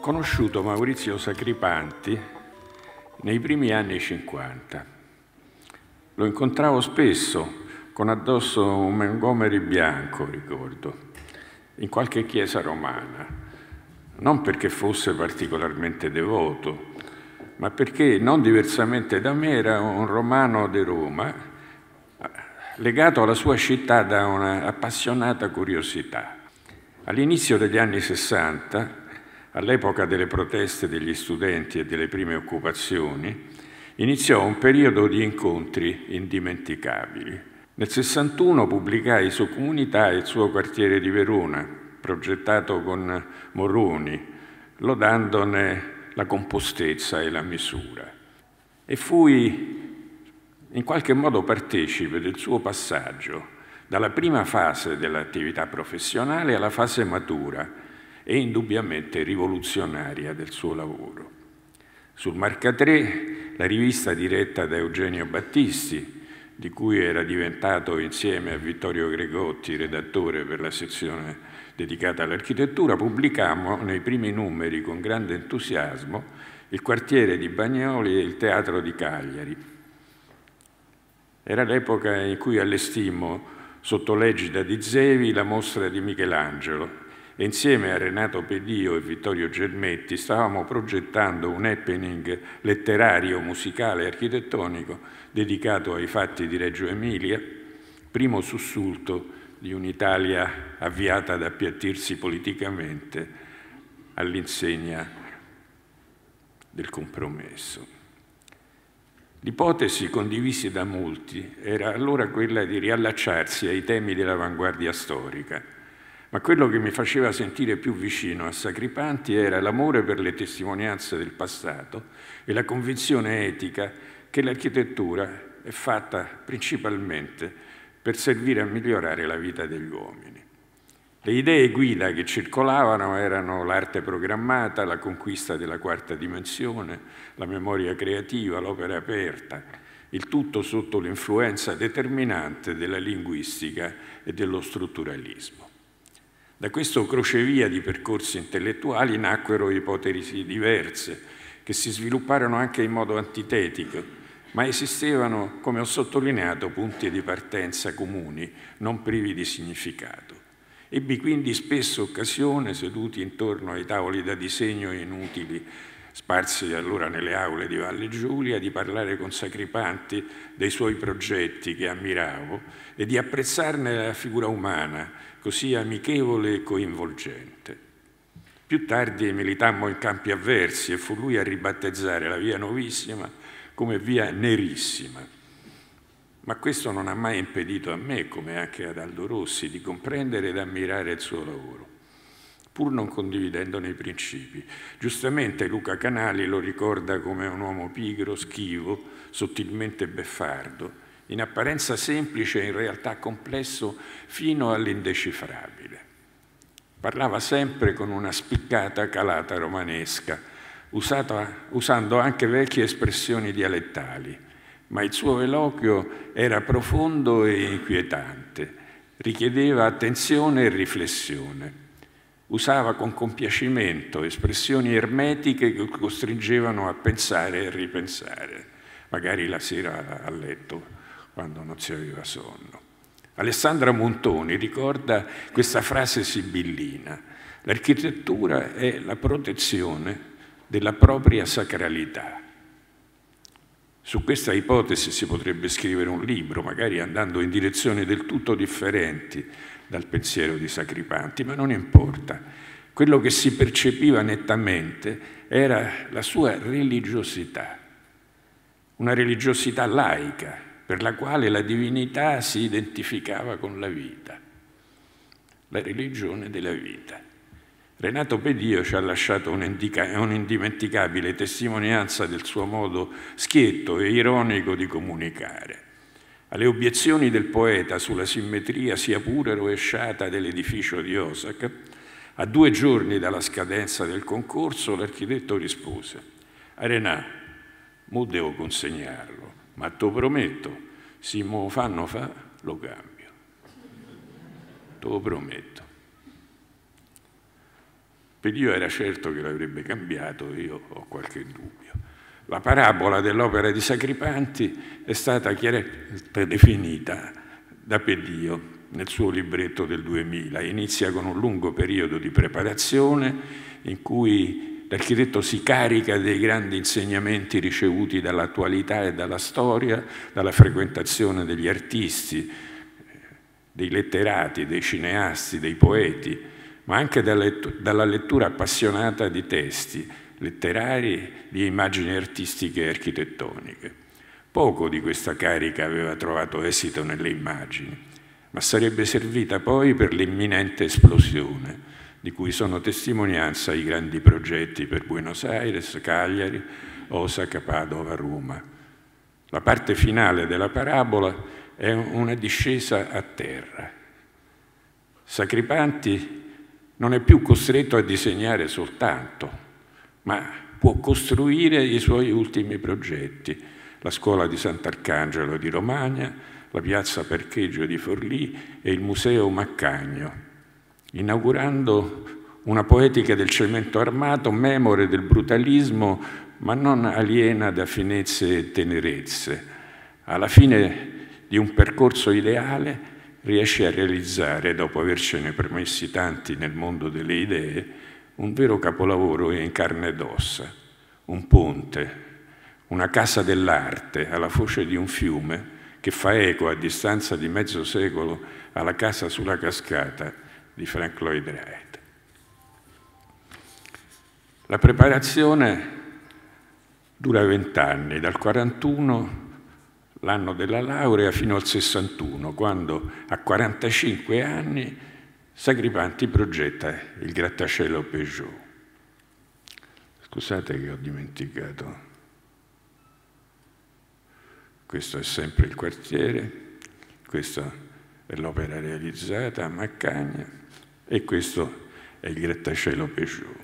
conosciuto Maurizio Sacripanti nei primi anni 50. Lo incontravo spesso con addosso un Montgomery bianco, ricordo, in qualche chiesa romana, non perché fosse particolarmente devoto, ma perché non diversamente da me era un romano di Roma legato alla sua città da una appassionata curiosità. All'inizio degli anni 60 All'epoca delle proteste degli studenti e delle prime occupazioni, iniziò un periodo di incontri indimenticabili. Nel 61 pubblicai su Comunità il suo quartiere di Verona, progettato con Moroni, lodandone la compostezza e la misura. E fui in qualche modo partecipe del suo passaggio dalla prima fase dell'attività professionale alla fase matura, e indubbiamente rivoluzionaria del suo lavoro. Sul Marca 3, la rivista diretta da Eugenio Battisti, di cui era diventato insieme a Vittorio Gregotti redattore per la sezione dedicata all'architettura, pubblicammo nei primi numeri con grande entusiasmo il quartiere di Bagnoli e il teatro di Cagliari. Era l'epoca in cui allestimmo sotto l'egida di Zevi la mostra di Michelangelo, e insieme a Renato Pedio e Vittorio Germetti stavamo progettando un happening letterario, musicale e architettonico dedicato ai fatti di Reggio Emilia, primo sussulto di un'Italia avviata ad appiattirsi politicamente all'insegna del compromesso. L'ipotesi condivisa da molti era allora quella di riallacciarsi ai temi dell'avanguardia storica, ma quello che mi faceva sentire più vicino a Sacripanti era l'amore per le testimonianze del passato e la convinzione etica che l'architettura è fatta principalmente per servire a migliorare la vita degli uomini. Le idee guida che circolavano erano l'arte programmata, la conquista della quarta dimensione, la memoria creativa, l'opera aperta, il tutto sotto l'influenza determinante della linguistica e dello strutturalismo. Da questo crocevia di percorsi intellettuali nacquero ipotesi diverse, che si svilupparono anche in modo antitetico, ma esistevano, come ho sottolineato, punti di partenza comuni, non privi di significato. Ebbi quindi spesso occasione, seduti intorno ai tavoli da disegno inutili, sparsi allora nelle aule di Valle Giulia, di parlare con Sacripanti dei suoi progetti che ammiravo e di apprezzarne la figura umana, così amichevole e coinvolgente. Più tardi militammo in campi avversi e fu lui a ribattezzare la via Novissima come via Nerissima. Ma questo non ha mai impedito a me, come anche ad Aldo Rossi, di comprendere ed ammirare il suo lavoro pur non condividendone i principi. Giustamente Luca Canali lo ricorda come un uomo pigro, schivo, sottilmente beffardo, in apparenza semplice e in realtà complesso fino all'indecifrabile. Parlava sempre con una spiccata calata romanesca, usata, usando anche vecchie espressioni dialettali, ma il suo eloquio era profondo e inquietante, richiedeva attenzione e riflessione. Usava con compiacimento espressioni ermetiche che costringevano a pensare e ripensare, magari la sera a letto quando non si aveva sonno. Alessandra Montoni ricorda questa frase sibillina, l'architettura è la protezione della propria sacralità. Su questa ipotesi si potrebbe scrivere un libro, magari andando in direzioni del tutto differenti dal pensiero di Sacripanti, ma non importa. Quello che si percepiva nettamente era la sua religiosità, una religiosità laica, per la quale la divinità si identificava con la vita, la religione della vita. Renato Pedio ci ha lasciato un'indimenticabile testimonianza del suo modo schietto e ironico di comunicare. Alle obiezioni del poeta sulla simmetria, sia pure rovesciata, dell'edificio di Osaka, a due giorni dalla scadenza del concorso l'architetto rispose «A Renà, mo devo consegnarlo, ma te prometto, se mo fanno fa, lo cambio. Te lo prometto. Per io era certo che l'avrebbe cambiato, io ho qualche dubbio. La parabola dell'opera di Sacripanti è stata chiaramente definita da Pedio nel suo libretto del 2000. Inizia con un lungo periodo di preparazione in cui l'architetto si carica dei grandi insegnamenti ricevuti dall'attualità e dalla storia, dalla frequentazione degli artisti, dei letterati, dei cineasti, dei poeti, ma anche dalla lettura appassionata di testi letterari, di immagini artistiche e architettoniche. Poco di questa carica aveva trovato esito nelle immagini, ma sarebbe servita poi per l'imminente esplosione, di cui sono testimonianza i grandi progetti per Buenos Aires, Cagliari, Osaka, Padova, Roma. La parte finale della parabola è una discesa a terra. Sacripanti non è più costretto a disegnare soltanto, ma può costruire i suoi ultimi progetti, la scuola di Sant'Arcangelo di Romagna, la piazza Parcheggio di Forlì e il museo Maccagno, inaugurando una poetica del cemento armato, memore del brutalismo, ma non aliena da finezze e tenerezze. Alla fine di un percorso ideale riesce a realizzare, dopo avercene permessi tanti nel mondo delle idee, un vero capolavoro in carne ed ossa, un ponte, una casa dell'arte alla foce di un fiume che fa eco a distanza di mezzo secolo alla casa sulla cascata di Frank Lloyd Wright. La preparazione dura vent'anni, dal 1941, l'anno della laurea fino al 61, quando a 45 anni Sagripanti progetta il grattacielo Peugeot. Scusate che ho dimenticato. Questo è sempre il quartiere, questa è l'opera realizzata a Maccagna. E questo è il grattacielo Peugeot.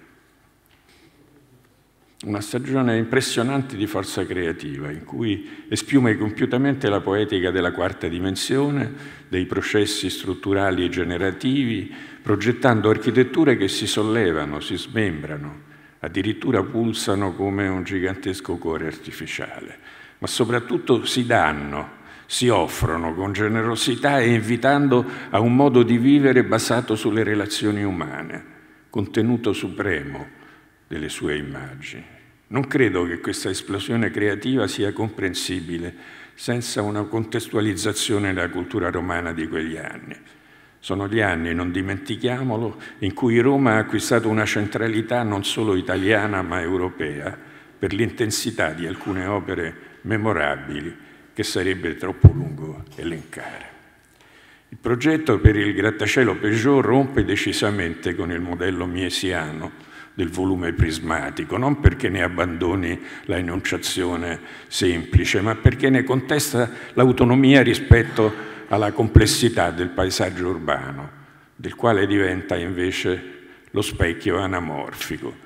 Una stagione impressionante di forza creativa, in cui espiume compiutamente la poetica della quarta dimensione, dei processi strutturali e generativi, progettando architetture che si sollevano, si smembrano, addirittura pulsano come un gigantesco cuore artificiale, ma soprattutto si danno si offrono con generosità e invitando a un modo di vivere basato sulle relazioni umane, contenuto supremo delle sue immagini. Non credo che questa esplosione creativa sia comprensibile senza una contestualizzazione della cultura romana di quegli anni. Sono gli anni, non dimentichiamolo, in cui Roma ha acquistato una centralità non solo italiana ma europea per l'intensità di alcune opere memorabili che sarebbe troppo lungo elencare. Il progetto per il grattacielo Peugeot rompe decisamente con il modello miesiano del volume prismatico, non perché ne abbandoni la enunciazione semplice, ma perché ne contesta l'autonomia rispetto alla complessità del paesaggio urbano, del quale diventa invece lo specchio anamorfico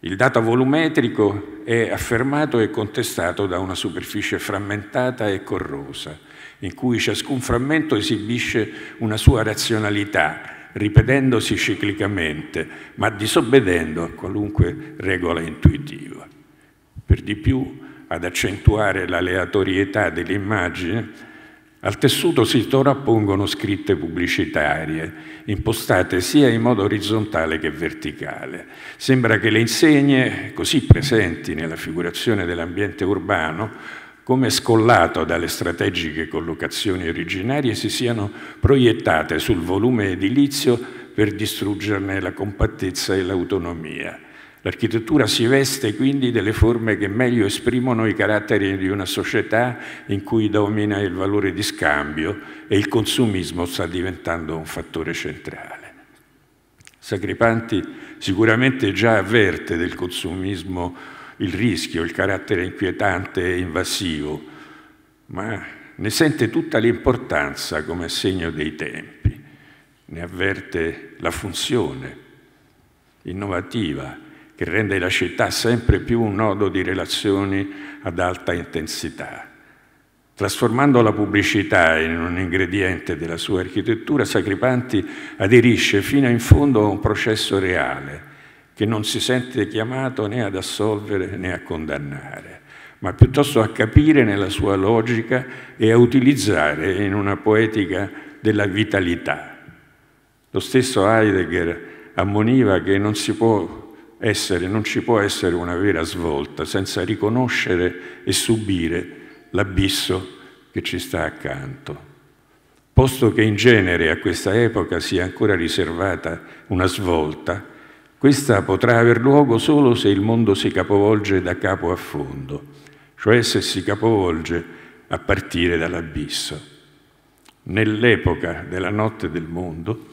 il dato volumetrico è affermato e contestato da una superficie frammentata e corrosa, in cui ciascun frammento esibisce una sua razionalità, ripetendosi ciclicamente, ma disobbedendo a qualunque regola intuitiva. Per di più, ad accentuare l'aleatorietà dell'immagine, al tessuto si sovrappongono scritte pubblicitarie, impostate sia in modo orizzontale che verticale. Sembra che le insegne, così presenti nella figurazione dell'ambiente urbano, come scollato dalle strategiche collocazioni originarie, si siano proiettate sul volume edilizio per distruggerne la compattezza e l'autonomia. L'architettura si veste quindi delle forme che meglio esprimono i caratteri di una società in cui domina il valore di scambio e il consumismo sta diventando un fattore centrale. Sacripanti sicuramente già avverte del consumismo il rischio, il carattere inquietante e invasivo, ma ne sente tutta l'importanza come segno dei tempi, ne avverte la funzione innovativa che rende la città sempre più un nodo di relazioni ad alta intensità. Trasformando la pubblicità in un ingrediente della sua architettura, Sacripanti aderisce fino in fondo a un processo reale che non si sente chiamato né ad assolvere né a condannare, ma piuttosto a capire nella sua logica e a utilizzare in una poetica della vitalità. Lo stesso Heidegger ammoniva che non si può essere, non ci può essere una vera svolta senza riconoscere e subire l'abisso che ci sta accanto. Posto che in genere a questa epoca sia ancora riservata una svolta, questa potrà aver luogo solo se il mondo si capovolge da capo a fondo, cioè se si capovolge a partire dall'abisso. Nell'epoca della notte del mondo,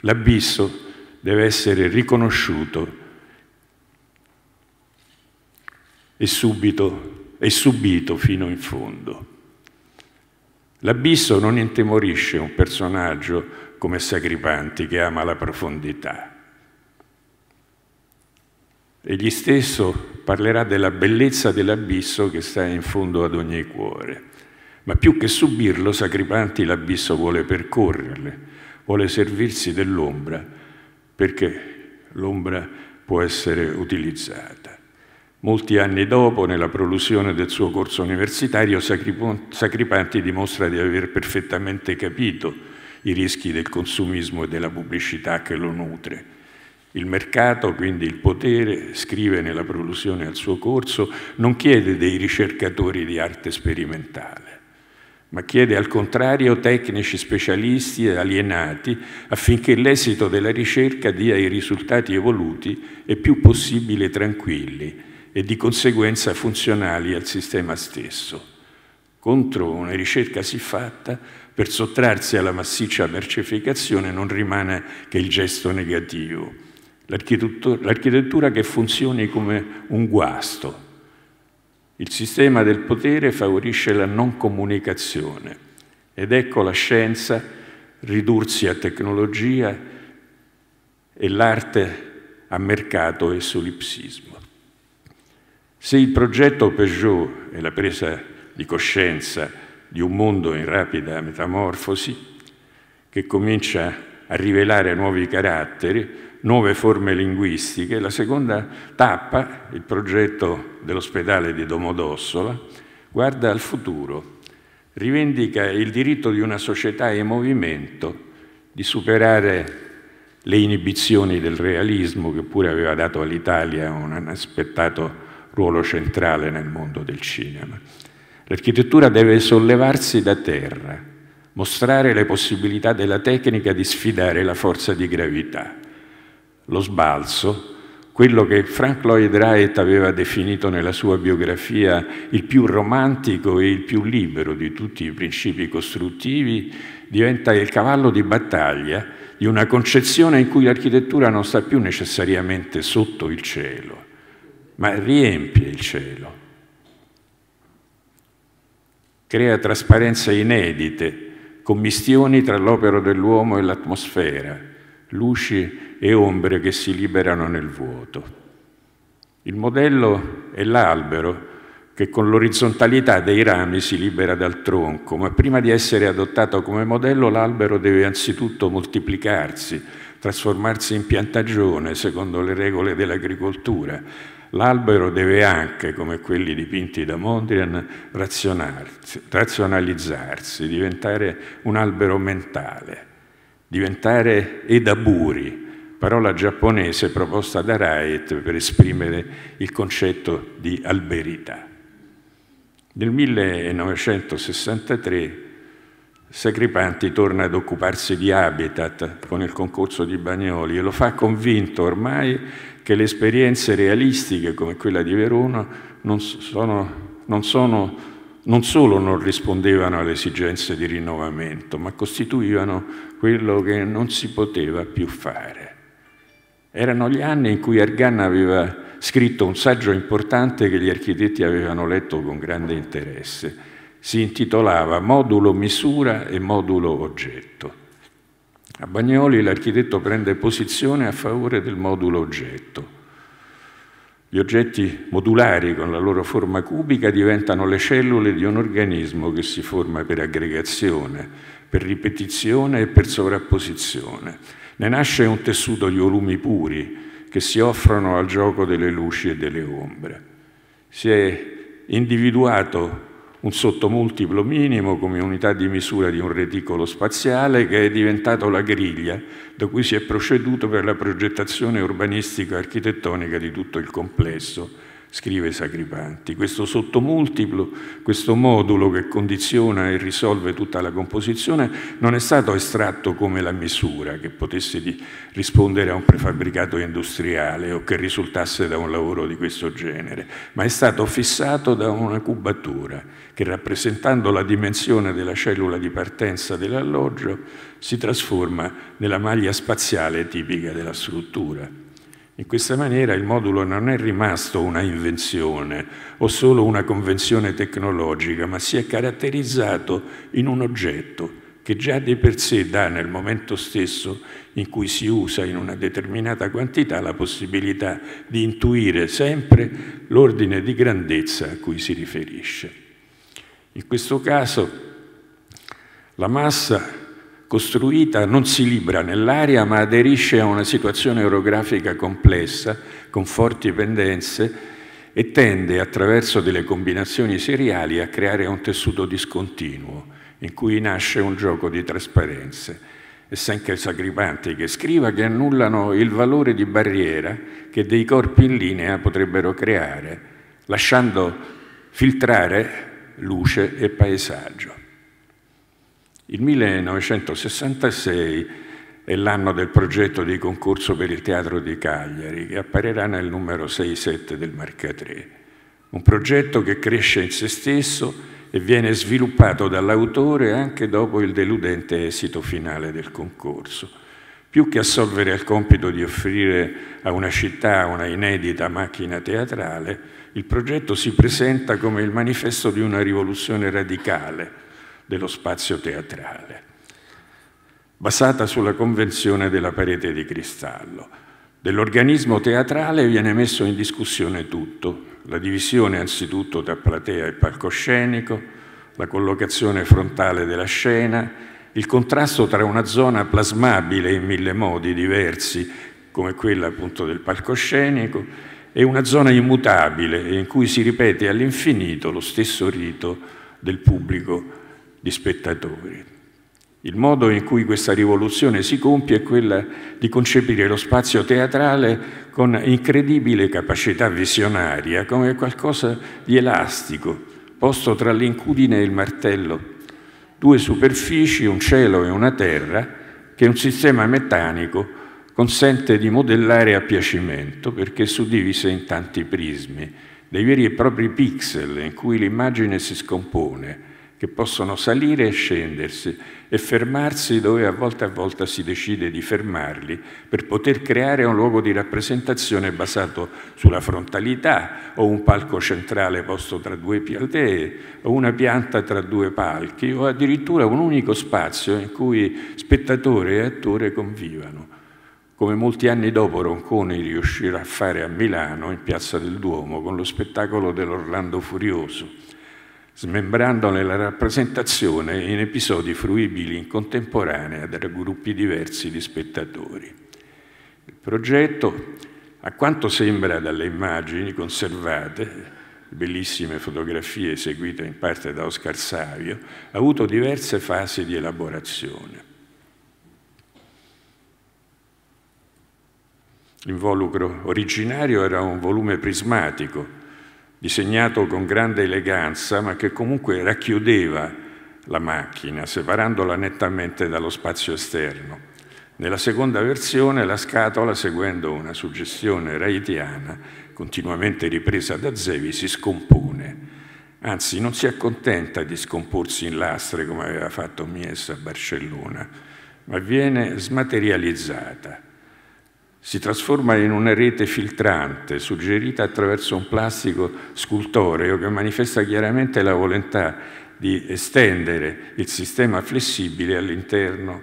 l'abisso deve essere riconosciuto e, subito, e subito fino in fondo. L'abisso non intemorisce un personaggio come Sacripanti che ama la profondità. Egli stesso parlerà della bellezza dell'abisso che sta in fondo ad ogni cuore. Ma più che subirlo, Sacripanti l'abisso vuole percorrerle, vuole servirsi dell'ombra, perché l'ombra può essere utilizzata. Molti anni dopo, nella prolusione del suo corso universitario, Sacripanti dimostra di aver perfettamente capito i rischi del consumismo e della pubblicità che lo nutre. Il mercato, quindi il potere, scrive nella prolusione al suo corso, non chiede dei ricercatori di arte sperimentale, ma chiede al contrario tecnici specialisti e alienati affinché l'esito della ricerca dia i risultati evoluti e più possibile tranquilli, e di conseguenza funzionali al sistema stesso, contro una ricerca siffatta per sottrarsi alla massiccia mercificazione non rimane che il gesto negativo, l'architettura che funzioni come un guasto. Il sistema del potere favorisce la non comunicazione ed ecco la scienza ridursi a tecnologia e l'arte a mercato e solipsismo. Se il progetto Peugeot è la presa di coscienza di un mondo in rapida metamorfosi, che comincia a rivelare nuovi caratteri, nuove forme linguistiche, la seconda tappa, il progetto dell'ospedale di Domodossola, guarda al futuro, rivendica il diritto di una società in movimento di superare le inibizioni del realismo che pure aveva dato all'Italia un aspettato ruolo centrale nel mondo del cinema. L'architettura deve sollevarsi da terra, mostrare le possibilità della tecnica di sfidare la forza di gravità. Lo sbalzo, quello che Frank Lloyd Wright aveva definito nella sua biografia il più romantico e il più libero di tutti i principi costruttivi, diventa il cavallo di battaglia di una concezione in cui l'architettura non sta più necessariamente sotto il cielo, ma riempie il cielo. Crea trasparenze inedite, commistioni tra l'opera dell'uomo e l'atmosfera, luci e ombre che si liberano nel vuoto. Il modello è l'albero che con l'orizzontalità dei rami si libera dal tronco, ma prima di essere adottato come modello l'albero deve anzitutto moltiplicarsi, trasformarsi in piantagione secondo le regole dell'agricoltura, L'albero deve anche, come quelli dipinti da Mondrian, razionalizzarsi, diventare un albero mentale, diventare edaburi, parola giapponese proposta da Wright per esprimere il concetto di alberità. Nel 1963 Sacripanti torna ad occuparsi di habitat con il concorso di Bagnoli e lo fa convinto ormai che le esperienze realistiche come quella di Verona non, sono, non, sono, non solo non rispondevano alle esigenze di rinnovamento, ma costituivano quello che non si poteva più fare. Erano gli anni in cui Argan aveva scritto un saggio importante che gli architetti avevano letto con grande interesse. Si intitolava Modulo misura e modulo oggetto a Bagnoli l'architetto prende posizione a favore del modulo oggetto. Gli oggetti modulari con la loro forma cubica diventano le cellule di un organismo che si forma per aggregazione, per ripetizione e per sovrapposizione. Ne nasce un tessuto di volumi puri che si offrono al gioco delle luci e delle ombre. Si è individuato un sottomultiplo minimo come unità di misura di un reticolo spaziale che è diventato la griglia da cui si è proceduto per la progettazione urbanistico architettonica di tutto il complesso scrive Sacripanti, questo sottomultiplo, questo modulo che condiziona e risolve tutta la composizione, non è stato estratto come la misura che potesse rispondere a un prefabbricato industriale o che risultasse da un lavoro di questo genere, ma è stato fissato da una cubatura che rappresentando la dimensione della cellula di partenza dell'alloggio si trasforma nella maglia spaziale tipica della struttura. In questa maniera il modulo non è rimasto una invenzione o solo una convenzione tecnologica, ma si è caratterizzato in un oggetto che già di per sé dà nel momento stesso in cui si usa in una determinata quantità la possibilità di intuire sempre l'ordine di grandezza a cui si riferisce. In questo caso la massa costruita non si libra nell'aria ma aderisce a una situazione orografica complessa, con forti pendenze, e tende attraverso delle combinazioni seriali a creare un tessuto discontinuo in cui nasce un gioco di trasparenze e sempre sacripanti che scriva che annullano il valore di barriera che dei corpi in linea potrebbero creare, lasciando filtrare luce e paesaggio. Il 1966 è l'anno del progetto di concorso per il Teatro di Cagliari, che apparirà nel numero 6-7 del Marca 3. Un progetto che cresce in se stesso e viene sviluppato dall'autore anche dopo il deludente esito finale del concorso. Più che assolvere al compito di offrire a una città una inedita macchina teatrale, il progetto si presenta come il manifesto di una rivoluzione radicale, dello spazio teatrale, basata sulla convenzione della parete di cristallo. Dell'organismo teatrale viene messo in discussione tutto, la divisione anzitutto tra platea e palcoscenico, la collocazione frontale della scena, il contrasto tra una zona plasmabile in mille modi diversi, come quella appunto del palcoscenico, e una zona immutabile in cui si ripete all'infinito lo stesso rito del pubblico di spettatori. Il modo in cui questa rivoluzione si compie è quella di concepire lo spazio teatrale con incredibile capacità visionaria, come qualcosa di elastico, posto tra l'incudine e il martello, due superfici, un cielo e una terra, che un sistema meccanico consente di modellare a piacimento perché suddivise in tanti prismi, dei veri e propri pixel in cui l'immagine si scompone che possono salire e scendersi e fermarsi dove a volta a volta si decide di fermarli per poter creare un luogo di rappresentazione basato sulla frontalità o un palco centrale posto tra due piantee o una pianta tra due palchi o addirittura un unico spazio in cui spettatore e attore convivano. Come molti anni dopo Ronconi riuscirà a fare a Milano in Piazza del Duomo con lo spettacolo dell'Orlando Furioso smembrandone la rappresentazione in episodi fruibili in contemporanea da gruppi diversi di spettatori. Il progetto, a quanto sembra dalle immagini conservate, bellissime fotografie eseguite in parte da Oscar Savio, ha avuto diverse fasi di elaborazione. L'involucro originario era un volume prismatico disegnato con grande eleganza, ma che comunque racchiudeva la macchina, separandola nettamente dallo spazio esterno. Nella seconda versione la scatola, seguendo una suggestione raitiana, continuamente ripresa da Zevi, si scompone. Anzi, non si accontenta di scomporsi in lastre come aveva fatto Mies a Barcellona, ma viene smaterializzata, si trasforma in una rete filtrante suggerita attraverso un plastico scultoreo che manifesta chiaramente la volontà di estendere il sistema flessibile all'interno,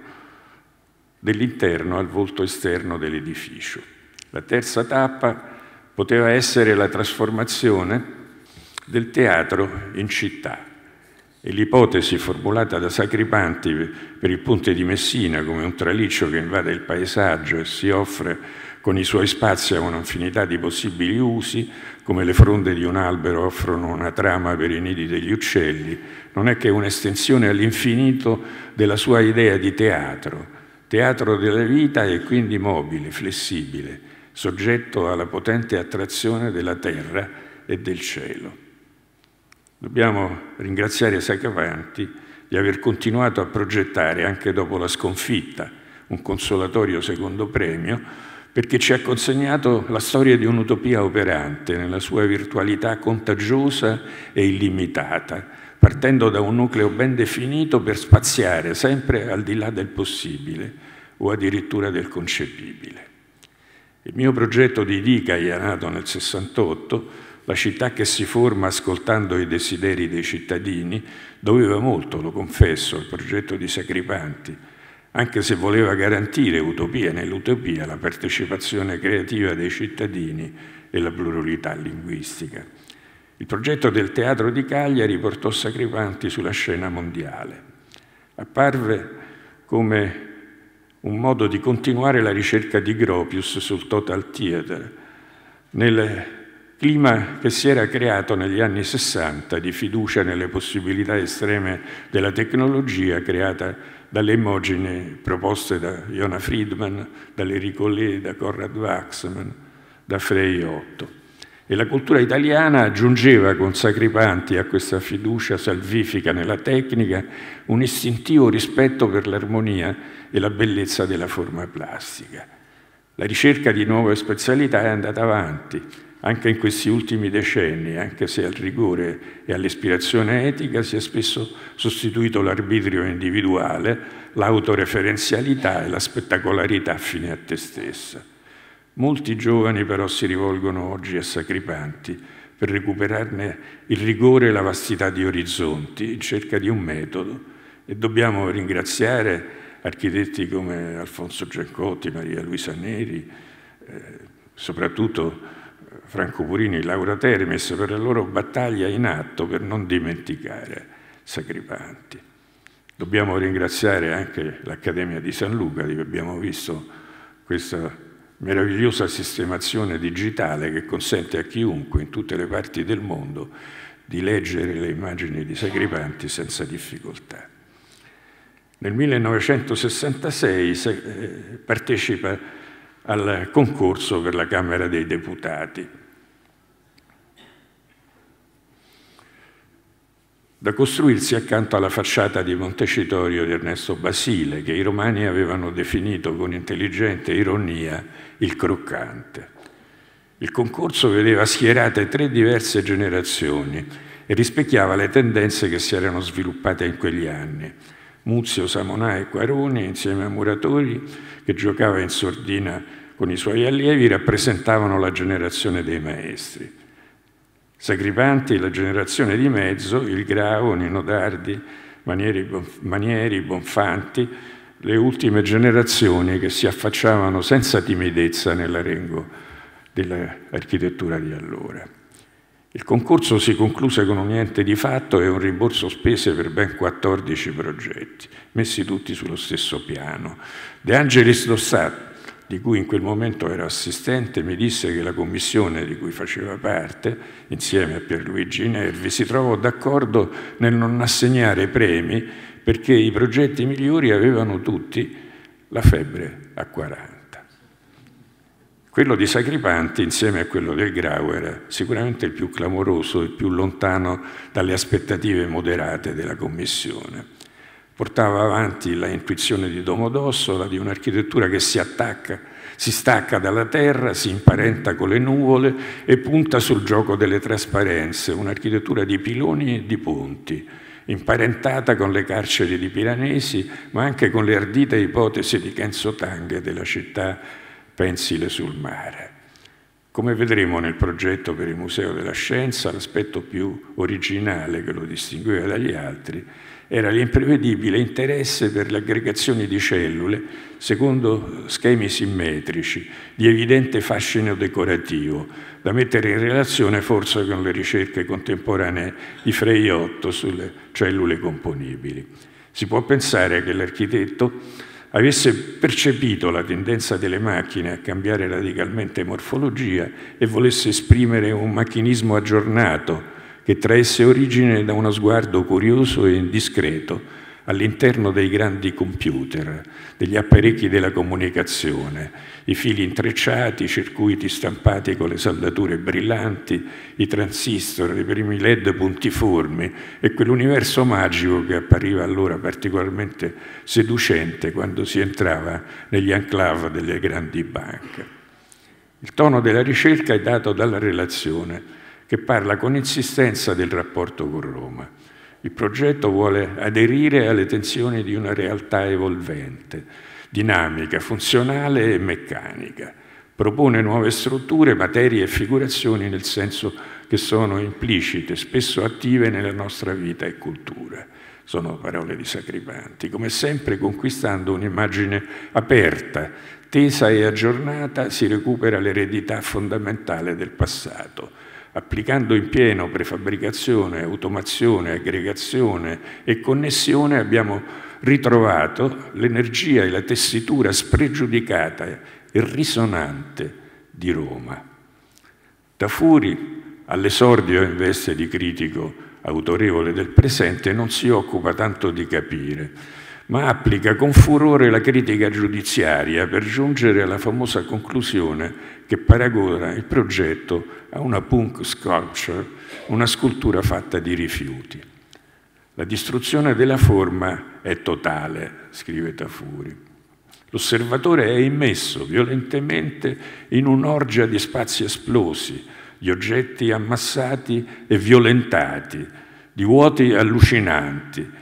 dell'interno al volto esterno dell'edificio. La terza tappa poteva essere la trasformazione del teatro in città e l'ipotesi formulata da Sacripanti per il ponte di Messina come un traliccio che invade il paesaggio e si offre con i suoi spazi a un'infinità di possibili usi, come le fronde di un albero offrono una trama per i nidi degli uccelli, non è che un'estensione all'infinito della sua idea di teatro, teatro della vita e quindi mobile, flessibile, soggetto alla potente attrazione della terra e del cielo. Dobbiamo ringraziare Saccavanti di aver continuato a progettare, anche dopo la sconfitta, un consolatorio secondo premio, perché ci ha consegnato la storia di un'utopia operante nella sua virtualità contagiosa e illimitata, partendo da un nucleo ben definito per spaziare sempre al di là del possibile o addirittura del concepibile. Il mio progetto di Dica, nato nel 68, la città che si forma ascoltando i desideri dei cittadini doveva molto, lo confesso, al progetto di Sacripanti, anche se voleva garantire utopia nell'utopia la partecipazione creativa dei cittadini e la pluralità linguistica. Il progetto del teatro di Caglia riportò Sacripanti sulla scena mondiale. Apparve come un modo di continuare la ricerca di Gropius sul Total Theater, nel clima che si era creato negli anni 60 di fiducia nelle possibilità estreme della tecnologia creata dalle immagini proposte da Iona Friedman, dall'Enrico Lè, da Conrad Waxman, da Frey Otto. E la cultura italiana aggiungeva con sacripanti a questa fiducia salvifica nella tecnica un istintivo rispetto per l'armonia e la bellezza della forma plastica. La ricerca di nuove specialità è andata avanti, anche in questi ultimi decenni, anche se al rigore e all'ispirazione etica si è spesso sostituito l'arbitrio individuale, l'autoreferenzialità e la spettacolarità fine a te stessa. Molti giovani però si rivolgono oggi a sacripanti per recuperarne il rigore e la vastità di orizzonti in cerca di un metodo e dobbiamo ringraziare architetti come Alfonso Giancotti, Maria Luisa Neri, eh, soprattutto Franco Purini, e Laura Termes, per la loro battaglia in atto per non dimenticare Sacripanti. Dobbiamo ringraziare anche l'Accademia di San Luca, di cui abbiamo visto questa meravigliosa sistemazione digitale che consente a chiunque in tutte le parti del mondo di leggere le immagini di Sacripanti senza difficoltà. Nel 1966 eh, partecipa al concorso per la Camera dei Deputati da costruirsi accanto alla facciata di Montecitorio di Ernesto Basile, che i romani avevano definito con intelligente ironia il croccante. Il concorso vedeva schierate tre diverse generazioni e rispecchiava le tendenze che si erano sviluppate in quegli anni. Muzio, Samonà e Quaroni, insieme a Muratori, che giocava in sordina con i suoi allievi, rappresentavano la generazione dei maestri. Sacripanti, la generazione di mezzo, il Grau, Nino Dardi, Manieri, Manieri Bonfanti, le ultime generazioni che si affacciavano senza timidezza nell'arengo dell'architettura di allora. Il concorso si concluse con un niente di fatto e un rimborso spese per ben 14 progetti, messi tutti sullo stesso piano. De Angelis Dossato, di cui in quel momento ero assistente, mi disse che la commissione di cui faceva parte, insieme a Pierluigi Nervi, si trovò d'accordo nel non assegnare premi perché i progetti migliori avevano tutti la febbre a 40. Quello di Sacripanti, insieme a quello del Grau, era sicuramente il più clamoroso e più lontano dalle aspettative moderate della Commissione portava avanti la intuizione di Domodossola di un'architettura che si attacca, si stacca dalla terra, si imparenta con le nuvole e punta sul gioco delle trasparenze, un'architettura di piloni e di ponti, imparentata con le carceri di Piranesi, ma anche con le ardite ipotesi di Kenzo Tang e della città pensile sul mare. Come vedremo nel progetto per il Museo della Scienza, l'aspetto più originale che lo distingueva dagli altri era l'imprevedibile interesse per l'aggregazione di cellule secondo schemi simmetrici, di evidente fascino decorativo, da mettere in relazione forse con le ricerche contemporanee di Freiotto sulle cellule componibili. Si può pensare che l'architetto avesse percepito la tendenza delle macchine a cambiare radicalmente morfologia e volesse esprimere un macchinismo aggiornato che traesse origine da uno sguardo curioso e indiscreto all'interno dei grandi computer, degli apparecchi della comunicazione, i fili intrecciati, i circuiti stampati con le saldature brillanti, i transistor, i primi led puntiformi e quell'universo magico che appariva allora particolarmente seducente quando si entrava negli enclave delle grandi banche. Il tono della ricerca è dato dalla relazione che parla con insistenza del rapporto con Roma. Il progetto vuole aderire alle tensioni di una realtà evolvente, dinamica, funzionale e meccanica. Propone nuove strutture, materie e figurazioni nel senso che sono implicite, spesso attive nella nostra vita e cultura. Sono parole di sacripanti, come sempre conquistando un'immagine aperta, tesa e aggiornata si recupera l'eredità fondamentale del passato Applicando in pieno prefabbricazione, automazione, aggregazione e connessione abbiamo ritrovato l'energia e la tessitura spregiudicata e risonante di Roma. Da Furi, all'esordio in veste di critico autorevole del presente, non si occupa tanto di capire, ma applica con furore la critica giudiziaria per giungere alla famosa conclusione che paragona il progetto a una punk sculpture, una scultura fatta di rifiuti. La distruzione della forma è totale, scrive Tafuri. L'osservatore è immesso violentemente in un'orgia di spazi esplosi, di oggetti ammassati e violentati, di vuoti allucinanti.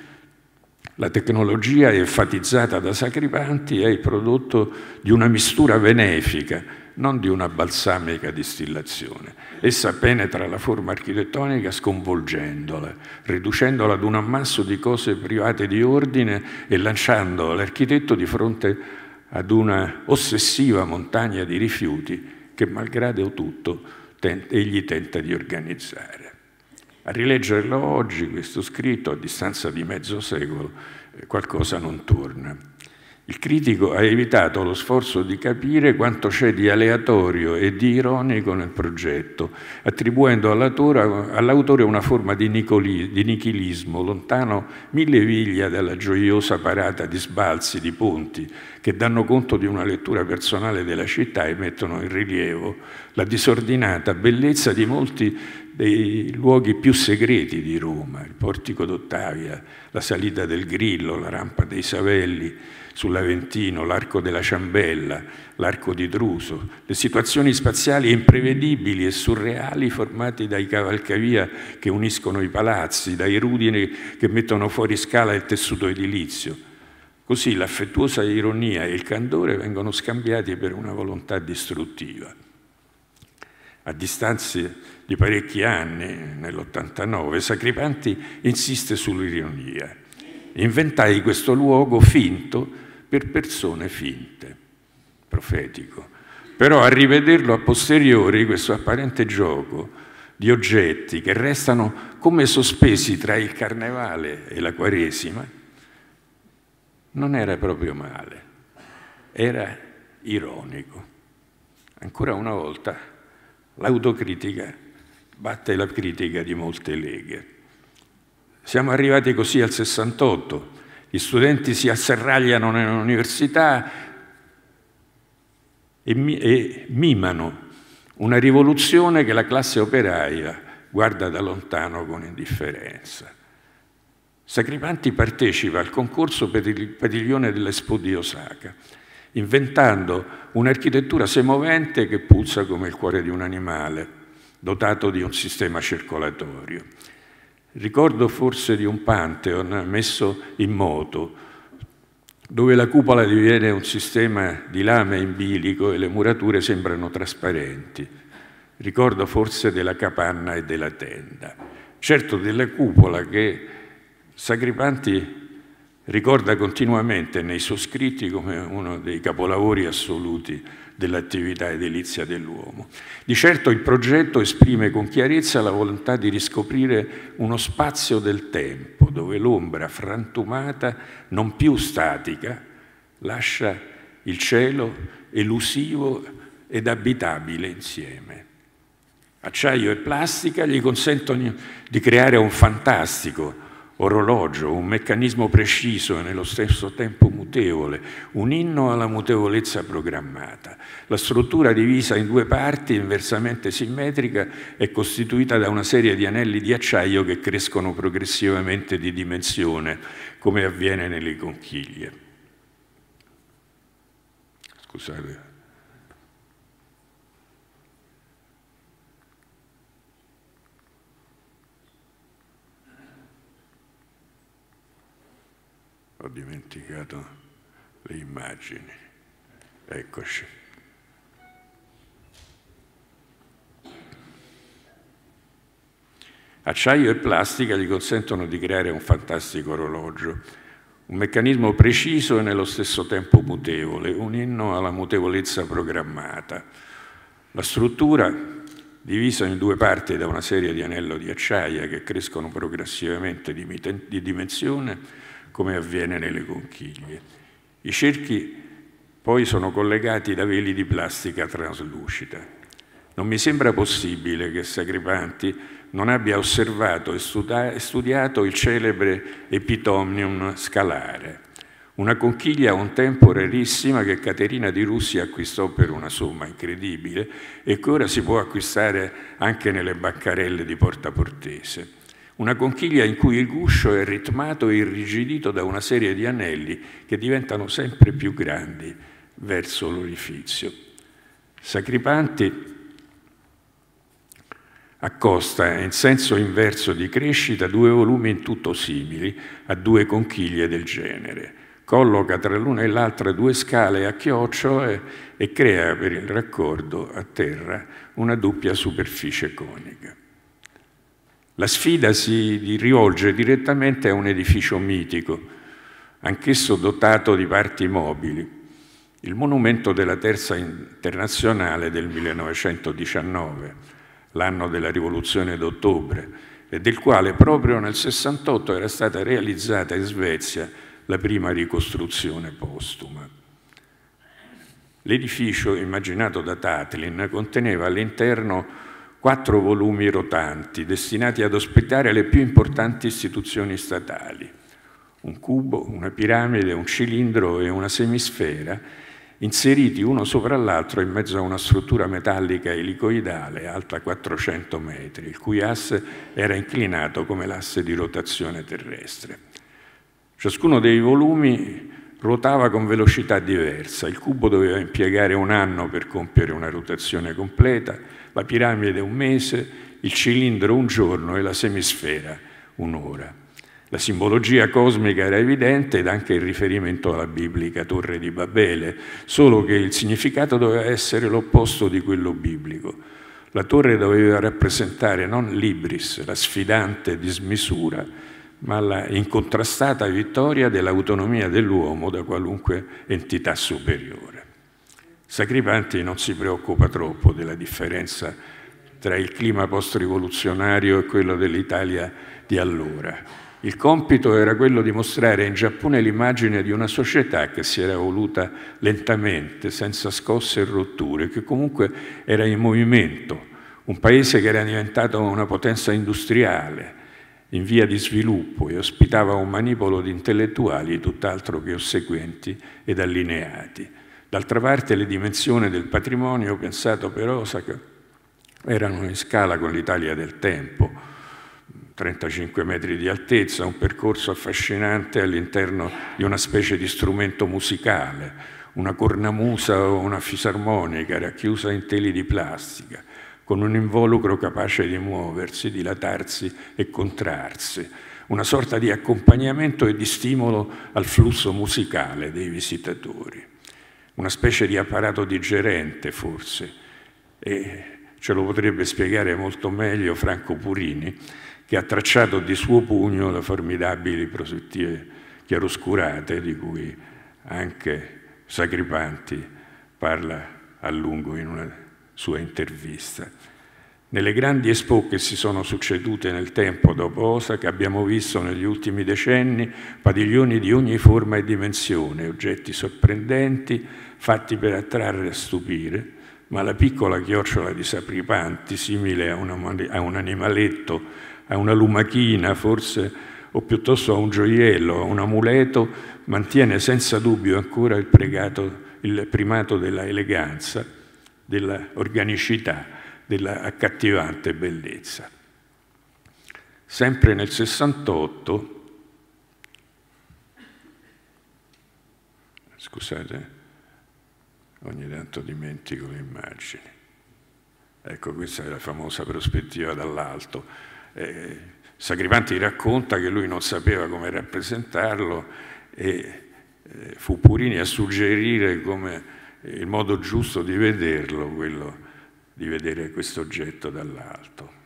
La tecnologia enfatizzata da Sacripanti è il prodotto di una mistura benefica non di una balsamica distillazione. Essa penetra la forma architettonica sconvolgendola, riducendola ad un ammasso di cose private di ordine e lanciando l'architetto di fronte ad una ossessiva montagna di rifiuti che, malgrado tutto, tenta, egli tenta di organizzare. A rileggerlo oggi, questo scritto, a distanza di mezzo secolo, eh, qualcosa non torna. Il critico ha evitato lo sforzo di capire quanto c'è di aleatorio e di ironico nel progetto, attribuendo all'autore una forma di, nicoli, di nichilismo lontano mille viglia dalla gioiosa parata di sbalzi, di ponti, che danno conto di una lettura personale della città e mettono in rilievo la disordinata bellezza di molti dei luoghi più segreti di Roma, il portico d'Ottavia, la salita del Grillo, la rampa dei Savelli, sull'Aventino, l'arco della Ciambella, l'arco di Druso, le situazioni spaziali imprevedibili e surreali formate dai cavalcavia che uniscono i palazzi, dai rudini che mettono fuori scala il tessuto edilizio. Così l'affettuosa ironia e il candore vengono scambiati per una volontà distruttiva. A distanze di parecchi anni, nell'89, Sacripanti insiste sull'ironia. Inventai questo luogo finto per persone finte, profetico. Però a rivederlo a posteriori, questo apparente gioco di oggetti che restano come sospesi tra il carnevale e la quaresima, non era proprio male, era ironico. Ancora una volta l'autocritica batte la critica di molte leghe. Siamo arrivati così al 68, gli studenti si asserragliano nell'università e, mi, e mimano una rivoluzione che la classe operaia guarda da lontano con indifferenza. Sacripanti partecipa al concorso per il padiglione dell'Expo di Osaka, inventando un'architettura semovente che puzza come il cuore di un animale, dotato di un sistema circolatorio. Ricordo forse di un Pantheon messo in moto, dove la cupola diviene un sistema di lame in bilico e le murature sembrano trasparenti. Ricordo forse della capanna e della tenda. Certo della cupola che Sacripanti ricorda continuamente nei suoi scritti come uno dei capolavori assoluti dell'attività edilizia dell'uomo. Di certo il progetto esprime con chiarezza la volontà di riscoprire uno spazio del tempo dove l'ombra frantumata, non più statica, lascia il cielo elusivo ed abitabile insieme. Acciaio e plastica gli consentono di creare un fantastico, orologio, un meccanismo preciso e nello stesso tempo mutevole, un inno alla mutevolezza programmata. La struttura divisa in due parti inversamente simmetrica è costituita da una serie di anelli di acciaio che crescono progressivamente di dimensione, come avviene nelle conchiglie. Scusate. ho dimenticato le immagini. Eccoci. Acciaio e plastica gli consentono di creare un fantastico orologio, un meccanismo preciso e nello stesso tempo mutevole, un inno alla mutevolezza programmata. La struttura, divisa in due parti da una serie di anello di acciaia che crescono progressivamente di dimensione, come avviene nelle conchiglie. I cerchi poi sono collegati da veli di plastica traslucida. Non mi sembra possibile che Sacripanti non abbia osservato e studiato il celebre Epitomnium scalare, una conchiglia a un tempo rarissima che Caterina di Russia acquistò per una somma incredibile e che ora si può acquistare anche nelle baccarelle di Porta Portese una conchiglia in cui il guscio è ritmato e irrigidito da una serie di anelli che diventano sempre più grandi verso l'orifizio. Sacripanti accosta in senso inverso di crescita due volumi in tutto simili a due conchiglie del genere. Colloca tra l'una e l'altra due scale a chioccio e, e crea per il raccordo a terra una doppia superficie conica. La sfida si rivolge direttamente a un edificio mitico, anch'esso dotato di parti mobili, il monumento della Terza Internazionale del 1919, l'anno della Rivoluzione d'Ottobre, e del quale proprio nel 68 era stata realizzata in Svezia la prima ricostruzione postuma. L'edificio immaginato da Tatlin conteneva all'interno quattro volumi rotanti destinati ad ospitare le più importanti istituzioni statali, un cubo, una piramide, un cilindro e una semisfera, inseriti uno sopra l'altro in mezzo a una struttura metallica elicoidale alta 400 metri, il cui asse era inclinato come l'asse di rotazione terrestre. Ciascuno dei volumi ruotava con velocità diversa, il cubo doveva impiegare un anno per compiere una rotazione completa, la piramide un mese, il cilindro un giorno e la semisfera un'ora. La simbologia cosmica era evidente ed anche il riferimento alla biblica Torre di Babele, solo che il significato doveva essere l'opposto di quello biblico. La torre doveva rappresentare non l'ibris, la sfidante dismisura, ma la incontrastata vittoria dell'autonomia dell'uomo da qualunque entità superiore. Sacripanti non si preoccupa troppo della differenza tra il clima post-rivoluzionario e quello dell'Italia di allora. Il compito era quello di mostrare in Giappone l'immagine di una società che si era evoluta lentamente, senza scosse e rotture, che comunque era in movimento, un paese che era diventato una potenza industriale, in via di sviluppo e ospitava un manipolo di intellettuali tutt'altro che ossequenti ed allineati. D'altra parte le dimensioni del patrimonio, pensato per Osaka, erano in scala con l'Italia del tempo, 35 metri di altezza, un percorso affascinante all'interno di una specie di strumento musicale, una cornamusa o una fisarmonica racchiusa in teli di plastica, con un involucro capace di muoversi, dilatarsi e contrarsi, una sorta di accompagnamento e di stimolo al flusso musicale dei visitatori una specie di apparato digerente forse, e ce lo potrebbe spiegare molto meglio Franco Purini, che ha tracciato di suo pugno le formidabili prospettive chiaroscurate di cui anche Sacripanti parla a lungo in una sua intervista. Nelle grandi Expo che si sono succedute nel tempo dopo Osaka abbiamo visto negli ultimi decenni padiglioni di ogni forma e dimensione, oggetti sorprendenti, fatti per attrarre e stupire, ma la piccola chiocciola di sapripanti, simile a, una, a un animaletto, a una lumachina forse, o piuttosto a un gioiello, a un amuleto, mantiene senza dubbio ancora il, pregato, il primato della eleganza, della organicità, della accattivante bellezza. Sempre nel 68, scusate, ogni tanto dimentico le immagini. Ecco, questa è la famosa prospettiva dall'alto. Eh, Sacripanti racconta che lui non sapeva come rappresentarlo e eh, fu Purini a suggerire come il modo giusto di vederlo, quello di vedere questo oggetto dall'alto.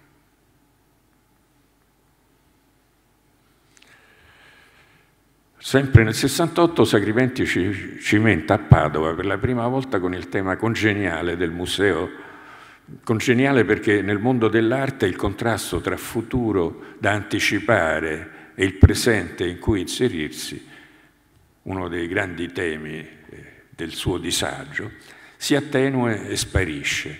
Sempre nel 68 Sacrimenti ci cimenta a Padova per la prima volta con il tema congeniale del museo, congeniale perché nel mondo dell'arte il contrasto tra futuro da anticipare e il presente in cui inserirsi, uno dei grandi temi eh, del suo disagio, si attenue e sparisce.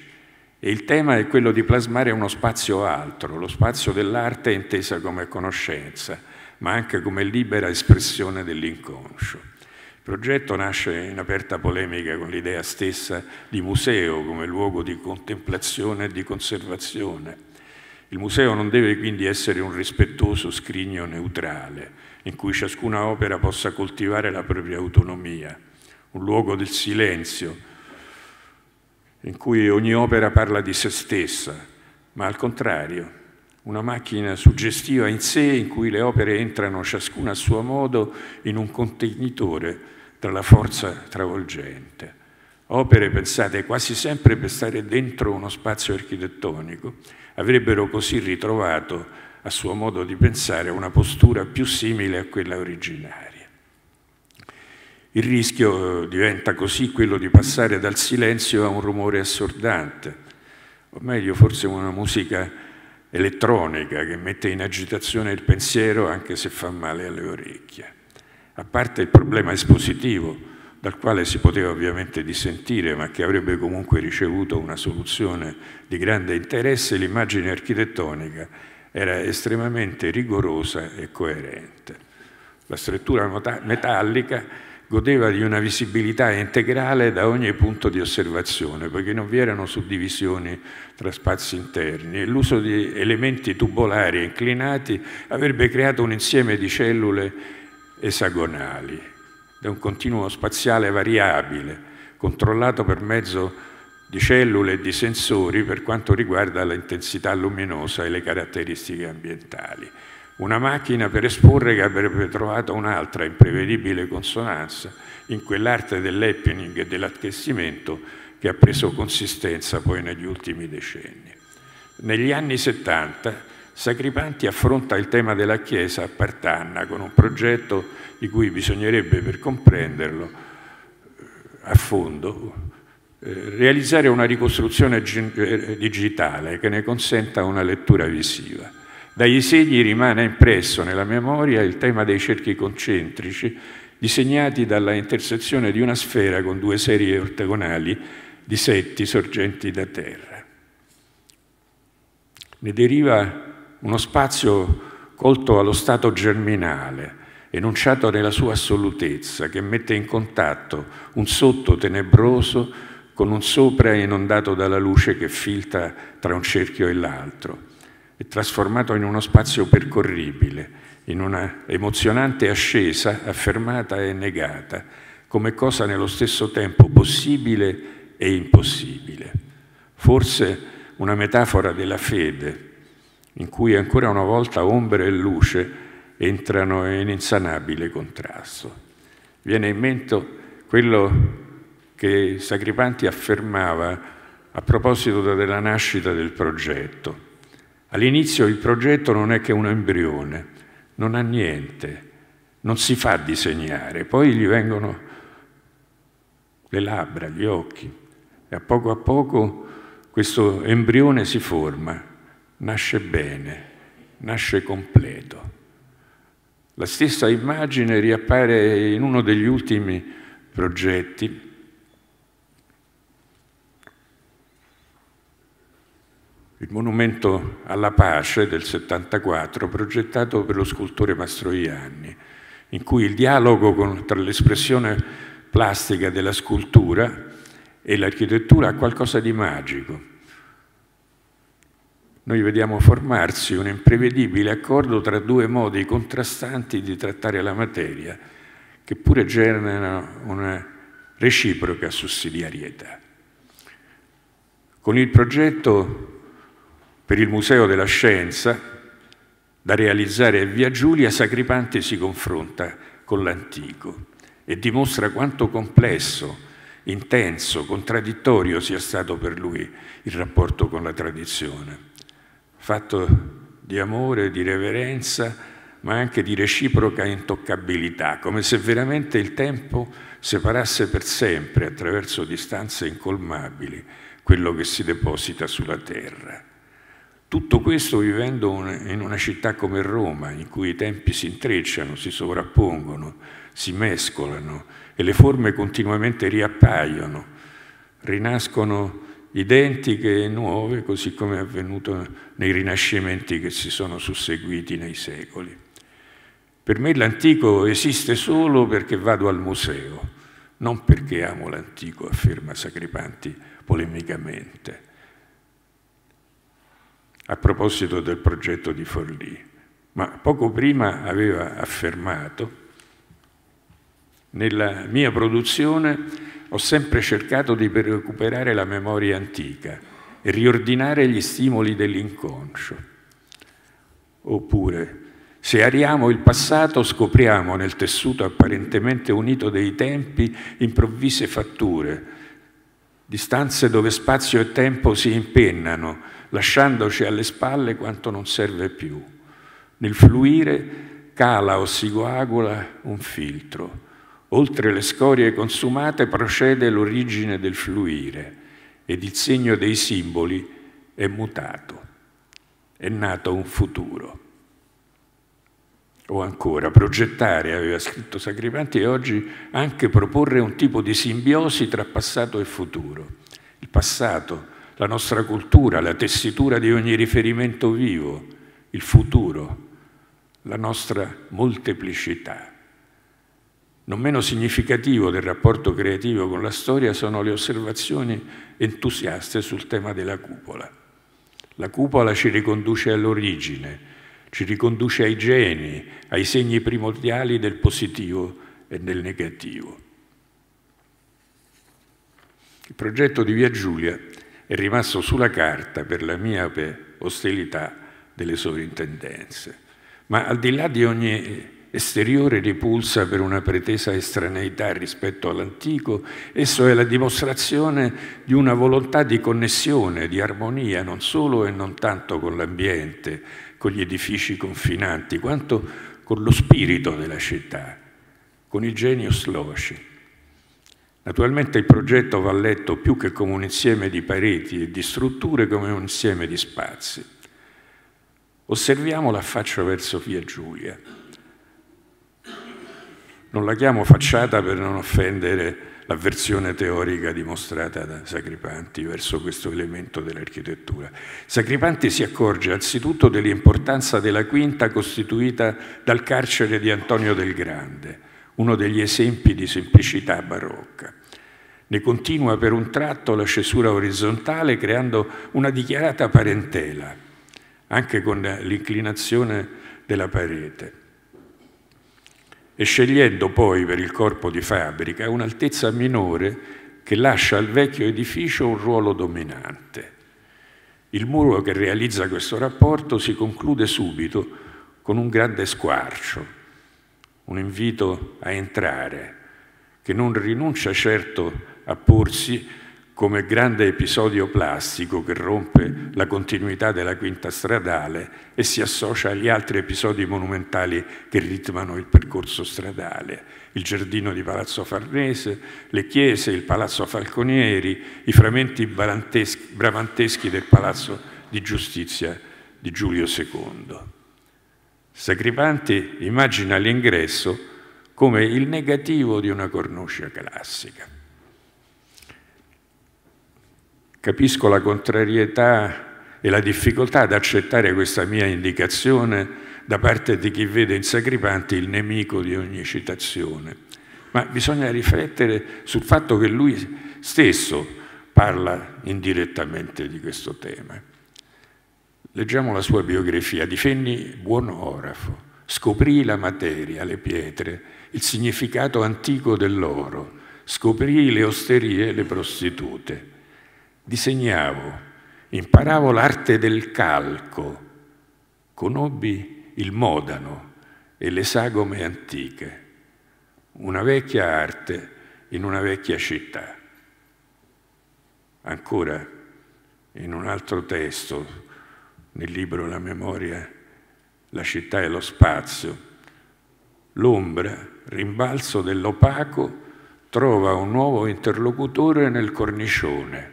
E il tema è quello di plasmare uno spazio altro, lo spazio dell'arte intesa come conoscenza ma anche come libera espressione dell'inconscio. Il progetto nasce in aperta polemica con l'idea stessa di museo come luogo di contemplazione e di conservazione. Il museo non deve quindi essere un rispettoso scrigno neutrale, in cui ciascuna opera possa coltivare la propria autonomia, un luogo del silenzio, in cui ogni opera parla di se stessa, ma al contrario una macchina suggestiva in sé in cui le opere entrano ciascuna a suo modo in un contenitore dalla forza travolgente. Opere pensate quasi sempre per stare dentro uno spazio architettonico, avrebbero così ritrovato a suo modo di pensare una postura più simile a quella originaria. Il rischio eh, diventa così quello di passare dal silenzio a un rumore assordante, o meglio forse una musica elettronica che mette in agitazione il pensiero anche se fa male alle orecchie. A parte il problema espositivo, dal quale si poteva ovviamente dissentire, ma che avrebbe comunque ricevuto una soluzione di grande interesse, l'immagine architettonica era estremamente rigorosa e coerente. La struttura metallica godeva di una visibilità integrale da ogni punto di osservazione, poiché non vi erano suddivisioni tra spazi interni l'uso di elementi tubolari e inclinati avrebbe creato un insieme di cellule esagonali, da un continuo spaziale variabile, controllato per mezzo di cellule e di sensori per quanto riguarda l'intensità luminosa e le caratteristiche ambientali una macchina per esporre che avrebbe trovato un'altra imprevedibile consonanza in quell'arte dell'happening e dell'attestimento che ha preso consistenza poi negli ultimi decenni. Negli anni 70 Sacripanti affronta il tema della Chiesa a Partanna con un progetto di cui bisognerebbe per comprenderlo eh, a fondo eh, realizzare una ricostruzione eh, digitale che ne consenta una lettura visiva. Dagli segni rimane impresso nella memoria il tema dei cerchi concentrici disegnati dalla intersezione di una sfera con due serie ortogonali di setti sorgenti da terra. Ne deriva uno spazio colto allo stato germinale, enunciato nella sua assolutezza, che mette in contatto un sotto tenebroso con un sopra inondato dalla luce che filtra tra un cerchio e l'altro e trasformato in uno spazio percorribile, in una emozionante ascesa affermata e negata, come cosa nello stesso tempo possibile e impossibile. Forse una metafora della fede, in cui ancora una volta ombre e luce entrano in insanabile contrasto. Viene in mente quello che Sacripanti affermava a proposito della nascita del progetto. All'inizio il progetto non è che un embrione, non ha niente, non si fa disegnare, poi gli vengono le labbra, gli occhi e a poco a poco questo embrione si forma, nasce bene, nasce completo. La stessa immagine riappare in uno degli ultimi progetti il monumento alla pace del 74 progettato per lo scultore Mastroianni, in cui il dialogo con, tra l'espressione plastica della scultura e l'architettura ha qualcosa di magico. Noi vediamo formarsi un imprevedibile accordo tra due modi contrastanti di trattare la materia, che pure generano una reciproca sussidiarietà. Con il progetto per il Museo della Scienza, da realizzare a Via Giulia, Sacripante si confronta con l'antico e dimostra quanto complesso, intenso, contraddittorio sia stato per lui il rapporto con la tradizione, fatto di amore, di reverenza, ma anche di reciproca intoccabilità, come se veramente il tempo separasse per sempre, attraverso distanze incolmabili, quello che si deposita sulla terra. Tutto questo vivendo in una città come Roma, in cui i tempi si intrecciano, si sovrappongono, si mescolano e le forme continuamente riappaiono, rinascono identiche e nuove, così come è avvenuto nei rinascimenti che si sono susseguiti nei secoli. Per me l'antico esiste solo perché vado al museo, non perché amo l'antico, afferma Sacripanti polemicamente a proposito del progetto di Forlì, ma poco prima aveva affermato nella mia produzione ho sempre cercato di recuperare la memoria antica e riordinare gli stimoli dell'inconscio. Oppure, se ariamo il passato, scopriamo nel tessuto apparentemente unito dei tempi improvvise fatture, distanze dove spazio e tempo si impennano lasciandoci alle spalle quanto non serve più. Nel fluire cala o si coagula un filtro. Oltre le scorie consumate procede l'origine del fluire ed il segno dei simboli è mutato. È nato un futuro. O ancora, progettare, aveva scritto Sacripanti, e oggi anche proporre un tipo di simbiosi tra passato e futuro. Il passato la nostra cultura, la tessitura di ogni riferimento vivo, il futuro, la nostra molteplicità. Non meno significativo del rapporto creativo con la storia sono le osservazioni entusiaste sul tema della cupola. La cupola ci riconduce all'origine, ci riconduce ai geni, ai segni primordiali del positivo e del negativo. Il progetto di Via Giulia è rimasto sulla carta per la miope ostilità delle sovrintendenze. Ma al di là di ogni esteriore ripulsa per una pretesa estraneità rispetto all'antico, esso è la dimostrazione di una volontà di connessione, di armonia, non solo e non tanto con l'ambiente, con gli edifici confinanti, quanto con lo spirito della città, con il genius loci. Naturalmente il progetto va letto più che come un insieme di pareti e di strutture, come un insieme di spazi. Osserviamo faccia verso Via Giulia. Non la chiamo facciata per non offendere l'avversione teorica dimostrata da Sacripanti verso questo elemento dell'architettura. Sacripanti si accorge anzitutto dell'importanza della quinta costituita dal carcere di Antonio del Grande, uno degli esempi di semplicità barocca. Ne continua per un tratto la cesura orizzontale creando una dichiarata parentela, anche con l'inclinazione della parete e scegliendo poi per il corpo di fabbrica un'altezza minore che lascia al vecchio edificio un ruolo dominante. Il muro che realizza questo rapporto si conclude subito con un grande squarcio, un invito a entrare, che non rinuncia certo a porsi come grande episodio plastico che rompe la continuità della quinta stradale e si associa agli altri episodi monumentali che ritmano il percorso stradale, il giardino di Palazzo Farnese, le chiese, il Palazzo Falconieri, i frammenti bramanteschi del Palazzo di Giustizia di Giulio II. Sacripanti immagina l'ingresso come il negativo di una cornuccia classica. Capisco la contrarietà e la difficoltà ad accettare questa mia indicazione da parte di chi vede in Sacripanti il nemico di ogni citazione, ma bisogna riflettere sul fatto che lui stesso parla indirettamente di questo tema. Leggiamo la sua biografia, difenni buon orafo, scoprì la materia, le pietre, il significato antico dell'oro, scoprì le osterie e le prostitute. Disegnavo, imparavo l'arte del calco, conobbi il modano e le sagome antiche, una vecchia arte in una vecchia città. Ancora in un altro testo nel libro La memoria, la città e lo spazio, l'ombra, rimbalzo dell'opaco, trova un nuovo interlocutore nel cornicione,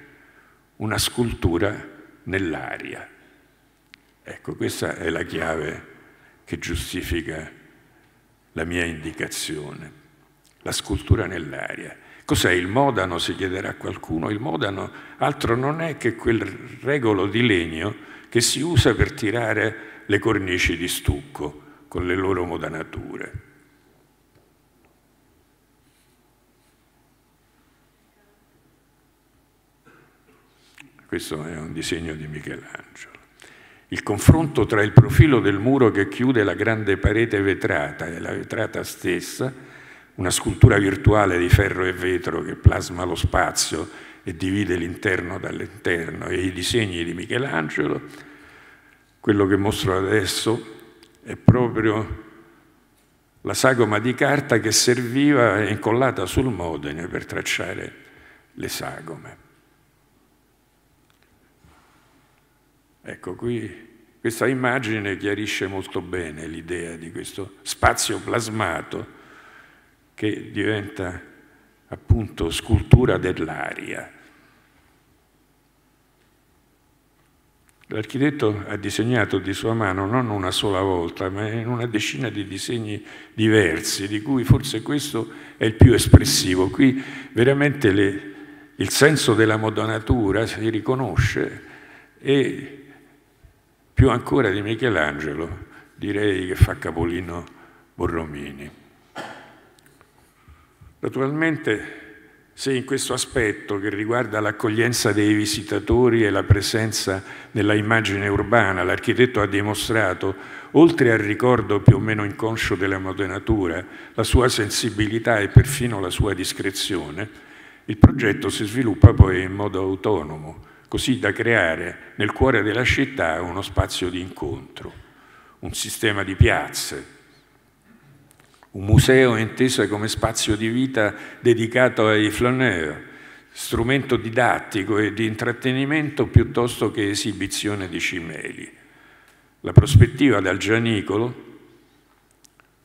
una scultura nell'aria. Ecco, questa è la chiave che giustifica la mia indicazione, la scultura nell'aria. Cos'è il modano, si chiederà qualcuno? Il modano altro non è che quel regolo di legno che si usa per tirare le cornici di stucco con le loro modanature. Questo è un disegno di Michelangelo. Il confronto tra il profilo del muro che chiude la grande parete vetrata e la vetrata stessa, una scultura virtuale di ferro e vetro che plasma lo spazio e divide l'interno dall'interno, e i disegni di Michelangelo, quello che mostro adesso è proprio la sagoma di carta che serviva incollata sul modene per tracciare le sagome. Ecco, qui questa immagine chiarisce molto bene l'idea di questo spazio plasmato che diventa appunto scultura dell'aria. L'architetto ha disegnato di sua mano non una sola volta, ma in una decina di disegni diversi, di cui forse questo è il più espressivo. Qui veramente le, il senso della modonatura si riconosce e più ancora di Michelangelo direi che fa capolino Borromini. Naturalmente se in questo aspetto che riguarda l'accoglienza dei visitatori e la presenza nella immagine urbana, l'architetto ha dimostrato, oltre al ricordo più o meno inconscio della modenatura, la sua sensibilità e perfino la sua discrezione, il progetto si sviluppa poi in modo autonomo, così da creare nel cuore della città uno spazio di incontro, un sistema di piazze, un museo inteso come spazio di vita dedicato ai flaneurs, strumento didattico e di intrattenimento piuttosto che esibizione di cimeli. La prospettiva dal Gianicolo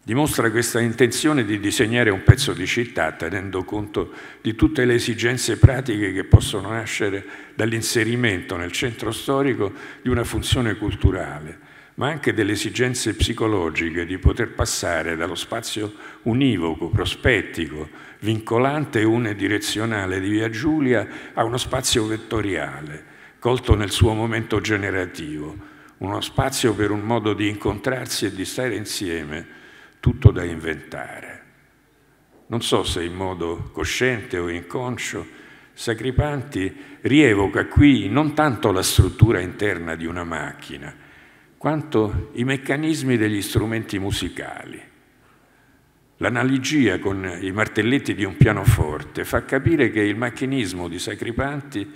dimostra questa intenzione di disegnare un pezzo di città tenendo conto di tutte le esigenze pratiche che possono nascere dall'inserimento nel centro storico di una funzione culturale, ma anche delle esigenze psicologiche di poter passare dallo spazio univoco, prospettico, vincolante e unidirezionale di Via Giulia a uno spazio vettoriale, colto nel suo momento generativo, uno spazio per un modo di incontrarsi e di stare insieme, tutto da inventare. Non so se in modo cosciente o inconscio, Sacripanti rievoca qui non tanto la struttura interna di una macchina, quanto i meccanismi degli strumenti musicali. L'analogia con i martelletti di un pianoforte fa capire che il macchinismo di Sacripanti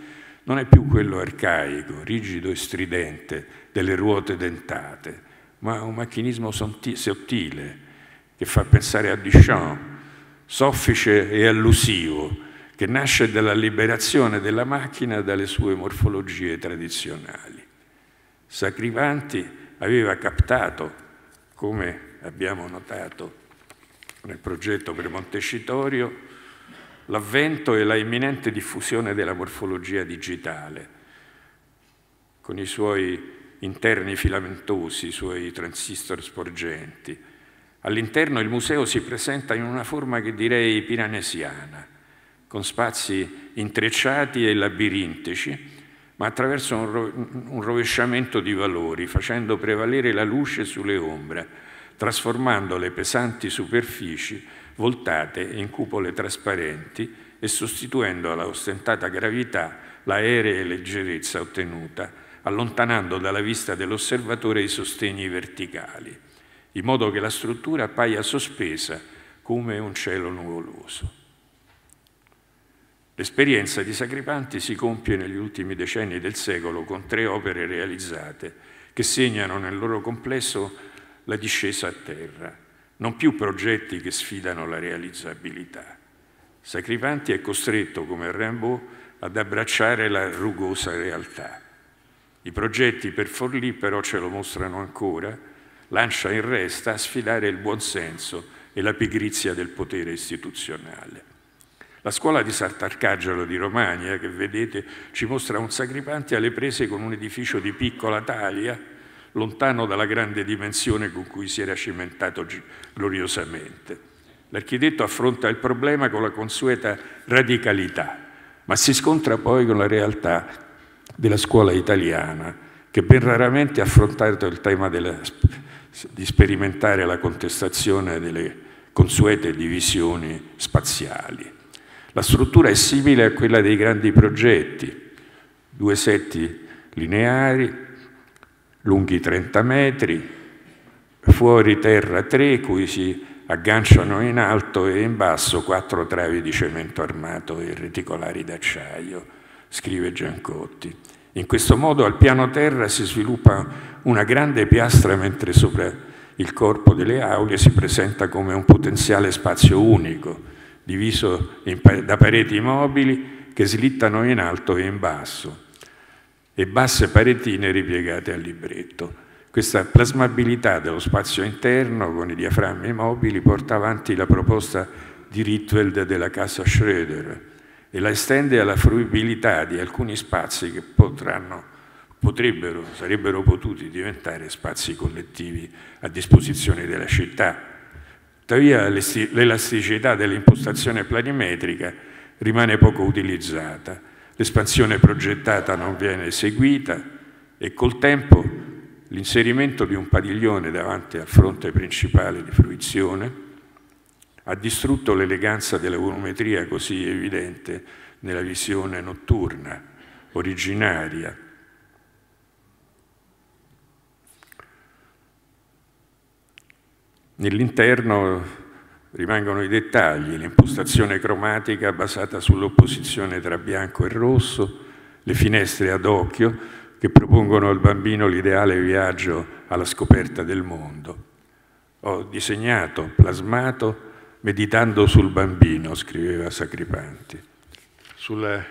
non è più quello arcaico, rigido e stridente delle ruote dentate, ma un macchinismo sottile che fa pensare a Duchamp, soffice e allusivo, che nasce dalla liberazione della macchina dalle sue morfologie tradizionali. Sacripanti aveva captato, come abbiamo notato nel progetto per Montecitorio, l'avvento e la imminente diffusione della morfologia digitale, con i suoi interni filamentosi, i suoi transistor sporgenti. All'interno il museo si presenta in una forma che direi piranesiana, con spazi intrecciati e labirinteci, ma attraverso un, ro un rovesciamento di valori, facendo prevalere la luce sulle ombre, trasformando le pesanti superfici voltate in cupole trasparenti e sostituendo alla ostentata gravità l'aerea leggerezza ottenuta, allontanando dalla vista dell'osservatore i sostegni verticali, in modo che la struttura appaia sospesa come un cielo nuvoloso. L'esperienza di Sacripanti si compie negli ultimi decenni del secolo con tre opere realizzate che segnano nel loro complesso la discesa a terra, non più progetti che sfidano la realizzabilità. Sacripanti è costretto, come Rimbaud, ad abbracciare la rugosa realtà. I progetti per Forlì però ce lo mostrano ancora, lancia in resta a sfidare il buonsenso e la pigrizia del potere istituzionale. La scuola di Sant'Arcangelo di Romagna, che vedete, ci mostra un sacripante alle prese con un edificio di piccola taglia, lontano dalla grande dimensione con cui si era cimentato gloriosamente. L'architetto affronta il problema con la consueta radicalità, ma si scontra poi con la realtà della scuola italiana, che ben raramente ha affrontato il tema della, di sperimentare la contestazione delle consuete divisioni spaziali. La struttura è simile a quella dei grandi progetti, due setti lineari, lunghi 30 metri, fuori terra tre, cui si agganciano in alto e in basso quattro travi di cemento armato e reticolari d'acciaio, scrive Giancotti. In questo modo al piano terra si sviluppa una grande piastra mentre sopra il corpo delle aule si presenta come un potenziale spazio unico, diviso in, da pareti mobili che slittano in alto e in basso, e basse paretine ripiegate al libretto. Questa plasmabilità dello spazio interno con i diaframmi mobili porta avanti la proposta di Ritweld della casa Schröder e la estende alla fruibilità di alcuni spazi che potranno potrebbero, sarebbero potuti diventare spazi collettivi a disposizione della città. Tuttavia l'elasticità dell'impostazione planimetrica rimane poco utilizzata, l'espansione progettata non viene eseguita e col tempo l'inserimento di un padiglione davanti al fronte principale di fruizione ha distrutto l'eleganza della volumetria così evidente nella visione notturna originaria Nell'interno rimangono i dettagli, l'impostazione cromatica basata sull'opposizione tra bianco e rosso, le finestre ad occhio che propongono al bambino l'ideale viaggio alla scoperta del mondo. Ho disegnato, plasmato, meditando sul bambino, scriveva Sacripanti, sulla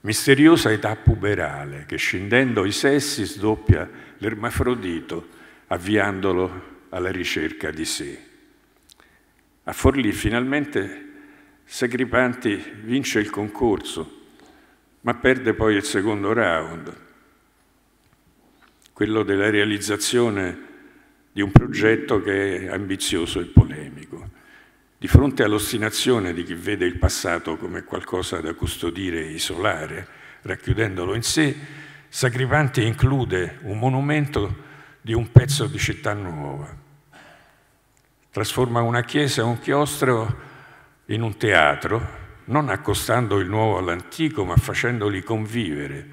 misteriosa età puberale che scendendo i sessi sdoppia l'ermafrodito, avviandolo alla ricerca di sé. A Forlì finalmente Sacripanti vince il concorso, ma perde poi il secondo round, quello della realizzazione di un progetto che è ambizioso e polemico. Di fronte all'ostinazione di chi vede il passato come qualcosa da custodire e isolare, racchiudendolo in sé, Sacripanti include un monumento di un pezzo di città nuova, trasforma una chiesa, un chiostro in un teatro, non accostando il nuovo all'antico, ma facendoli convivere,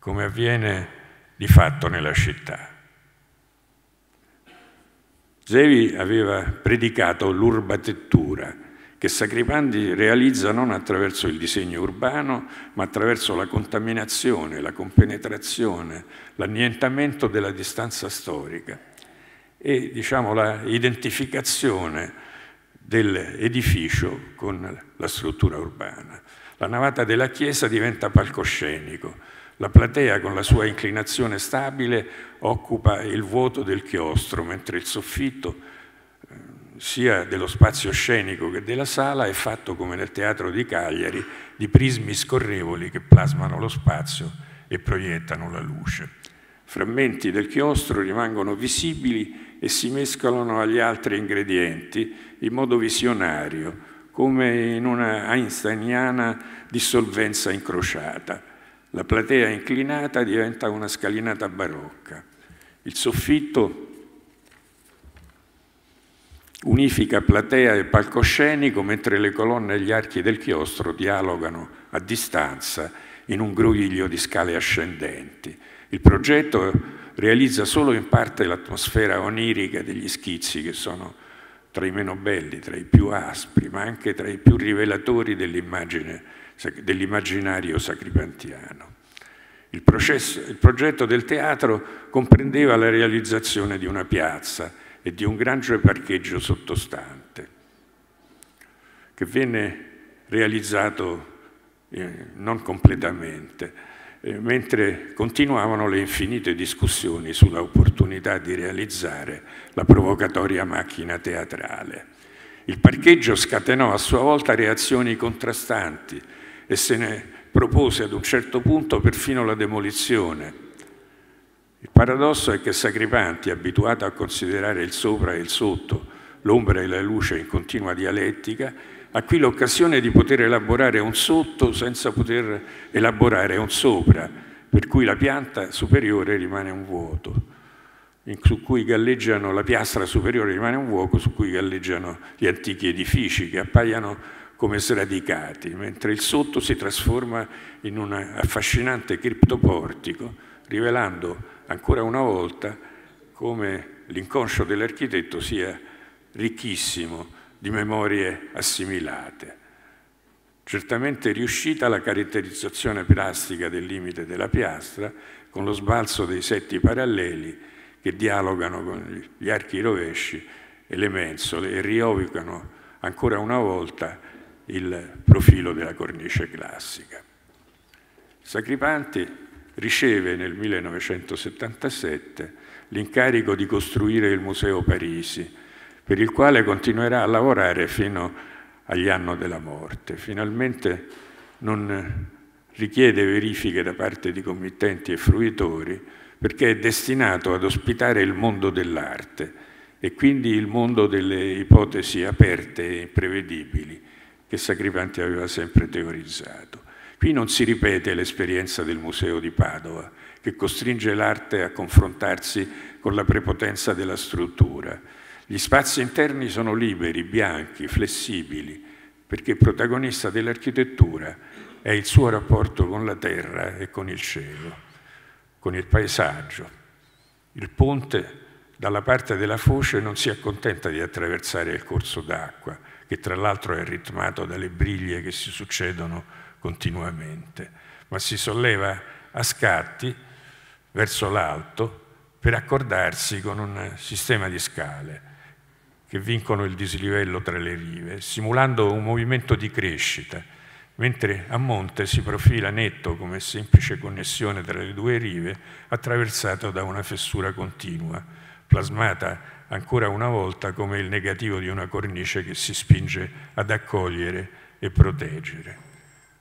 come avviene di fatto nella città. Zevi aveva predicato l'urbatettura, che Sacripandi realizza non attraverso il disegno urbano, ma attraverso la contaminazione, la compenetrazione, l'annientamento della distanza storica e diciamo, identificazione dell'edificio con la struttura urbana. La navata della chiesa diventa palcoscenico, la platea con la sua inclinazione stabile occupa il vuoto del chiostro, mentre il soffitto, eh, sia dello spazio scenico che della sala, è fatto come nel teatro di Cagliari, di prismi scorrevoli che plasmano lo spazio e proiettano la luce. Frammenti del chiostro rimangono visibili e si mescolano agli altri ingredienti in modo visionario, come in una einsteiniana dissolvenza incrociata. La platea inclinata diventa una scalinata barocca. Il soffitto unifica platea e palcoscenico mentre le colonne e gli archi del chiostro dialogano a distanza in un groviglio di scale ascendenti. Il progetto realizza solo in parte l'atmosfera onirica degli schizzi che sono tra i meno belli, tra i più aspri, ma anche tra i più rivelatori dell'immaginario dell sacripantiano. Il, processo, il progetto del teatro comprendeva la realizzazione di una piazza e di un grande parcheggio sottostante, che venne realizzato eh, non completamente, eh, mentre continuavano le infinite discussioni sulla opportunità di realizzare la provocatoria macchina teatrale. Il parcheggio scatenò a sua volta reazioni contrastanti e se ne propose ad un certo punto perfino la demolizione. Il paradosso è che Sacripanti, abituato a considerare il sopra e il sotto, l'ombra e la luce in continua dialettica, ha qui l'occasione di poter elaborare un sotto senza poter elaborare un sopra, per cui la pianta superiore rimane un vuoto, su cui galleggiano la piastra superiore rimane un vuoto, su cui galleggiano gli antichi edifici che appaiono come sradicati, mentre il sotto si trasforma in un affascinante criptoportico, rivelando ancora una volta come l'inconscio dell'architetto sia ricchissimo di memorie assimilate. Certamente riuscita la caratterizzazione plastica del limite della piastra con lo sbalzo dei setti paralleli che dialogano con gli archi rovesci e le mensole e riovicano ancora una volta il profilo della cornice classica. Sacripanti riceve nel 1977 l'incarico di costruire il Museo Parisi, per il quale continuerà a lavorare fino agli anni della morte. Finalmente non richiede verifiche da parte di committenti e fruitori perché è destinato ad ospitare il mondo dell'arte e quindi il mondo delle ipotesi aperte e imprevedibili che Sacripanti aveva sempre teorizzato. Qui non si ripete l'esperienza del Museo di Padova, che costringe l'arte a confrontarsi con la prepotenza della struttura, gli spazi interni sono liberi, bianchi, flessibili, perché protagonista dell'architettura è il suo rapporto con la terra e con il cielo, con il paesaggio. Il ponte dalla parte della foce non si accontenta di attraversare il corso d'acqua, che tra l'altro è ritmato dalle briglie che si succedono continuamente, ma si solleva a scatti verso l'alto per accordarsi con un sistema di scale che vincono il dislivello tra le rive, simulando un movimento di crescita, mentre a monte si profila netto come semplice connessione tra le due rive attraversato da una fessura continua, plasmata ancora una volta come il negativo di una cornice che si spinge ad accogliere e proteggere.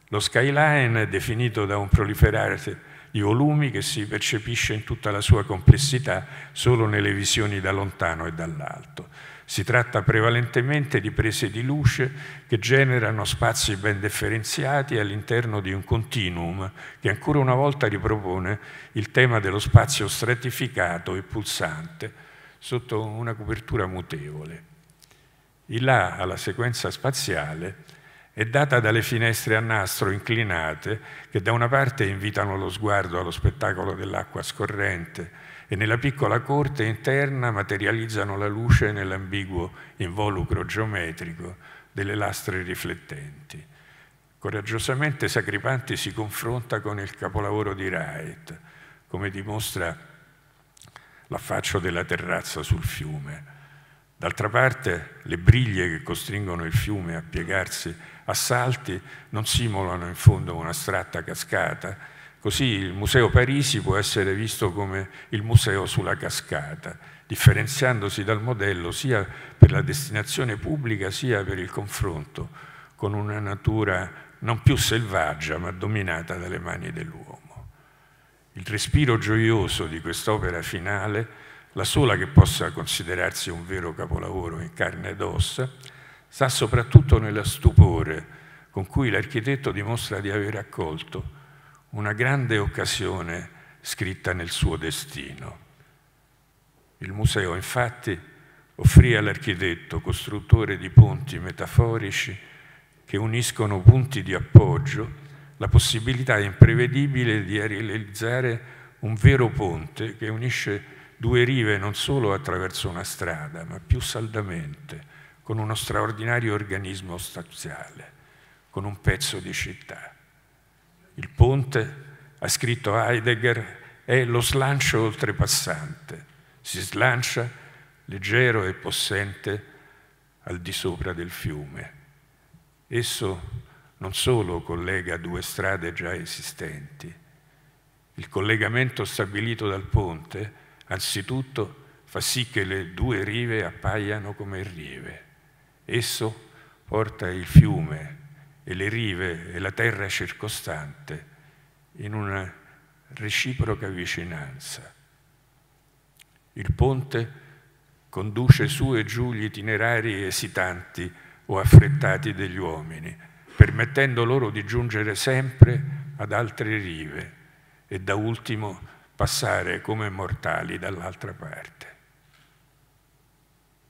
Lo skyline è definito da un proliferare di volumi che si percepisce in tutta la sua complessità solo nelle visioni da lontano e dall'alto. Si tratta prevalentemente di prese di luce che generano spazi ben differenziati all'interno di un continuum che ancora una volta ripropone il tema dello spazio stratificato e pulsante sotto una copertura mutevole. Il là alla sequenza spaziale è data dalle finestre a nastro inclinate che da una parte invitano lo sguardo allo spettacolo dell'acqua scorrente, e nella piccola corte interna materializzano la luce nell'ambiguo involucro geometrico delle lastre riflettenti. Coraggiosamente Sacripanti si confronta con il capolavoro di Wright, come dimostra l'affaccio della terrazza sul fiume. D'altra parte, le briglie che costringono il fiume a piegarsi a salti non simulano in fondo un'astratta cascata, Così il Museo Parisi può essere visto come il museo sulla cascata, differenziandosi dal modello sia per la destinazione pubblica sia per il confronto con una natura non più selvaggia ma dominata dalle mani dell'uomo. Il respiro gioioso di quest'opera finale, la sola che possa considerarsi un vero capolavoro in carne ed ossa, sta soprattutto nello stupore con cui l'architetto dimostra di aver accolto una grande occasione scritta nel suo destino. Il museo infatti offrì all'architetto, costruttore di ponti metaforici che uniscono punti di appoggio, la possibilità imprevedibile di realizzare un vero ponte che unisce due rive non solo attraverso una strada, ma più saldamente, con uno straordinario organismo spaziale, con un pezzo di città il ponte, ha scritto Heidegger, è lo slancio oltrepassante, si slancia leggero e possente al di sopra del fiume. Esso non solo collega due strade già esistenti, il collegamento stabilito dal ponte anzitutto fa sì che le due rive appaiano come rive. Esso porta il fiume e le rive e la terra circostante in una reciproca vicinanza. Il ponte conduce su e giù gli itinerari esitanti o affrettati degli uomini, permettendo loro di giungere sempre ad altre rive e da ultimo passare come mortali dall'altra parte.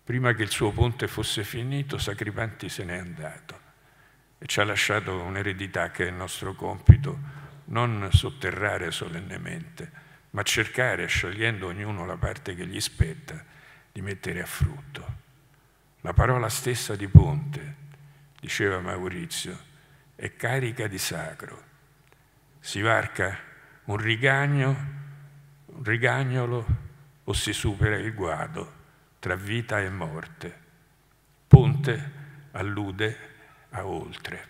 Prima che il suo ponte fosse finito, Sacripanti se n'è andato e ci ha lasciato un'eredità che è il nostro compito non sotterrare solennemente, ma cercare, scegliendo ognuno la parte che gli spetta, di mettere a frutto. La parola stessa di Ponte, diceva Maurizio, è carica di sacro. Si varca un rigagno, un rigagnolo o si supera il guado tra vita e morte. Ponte allude a oltre.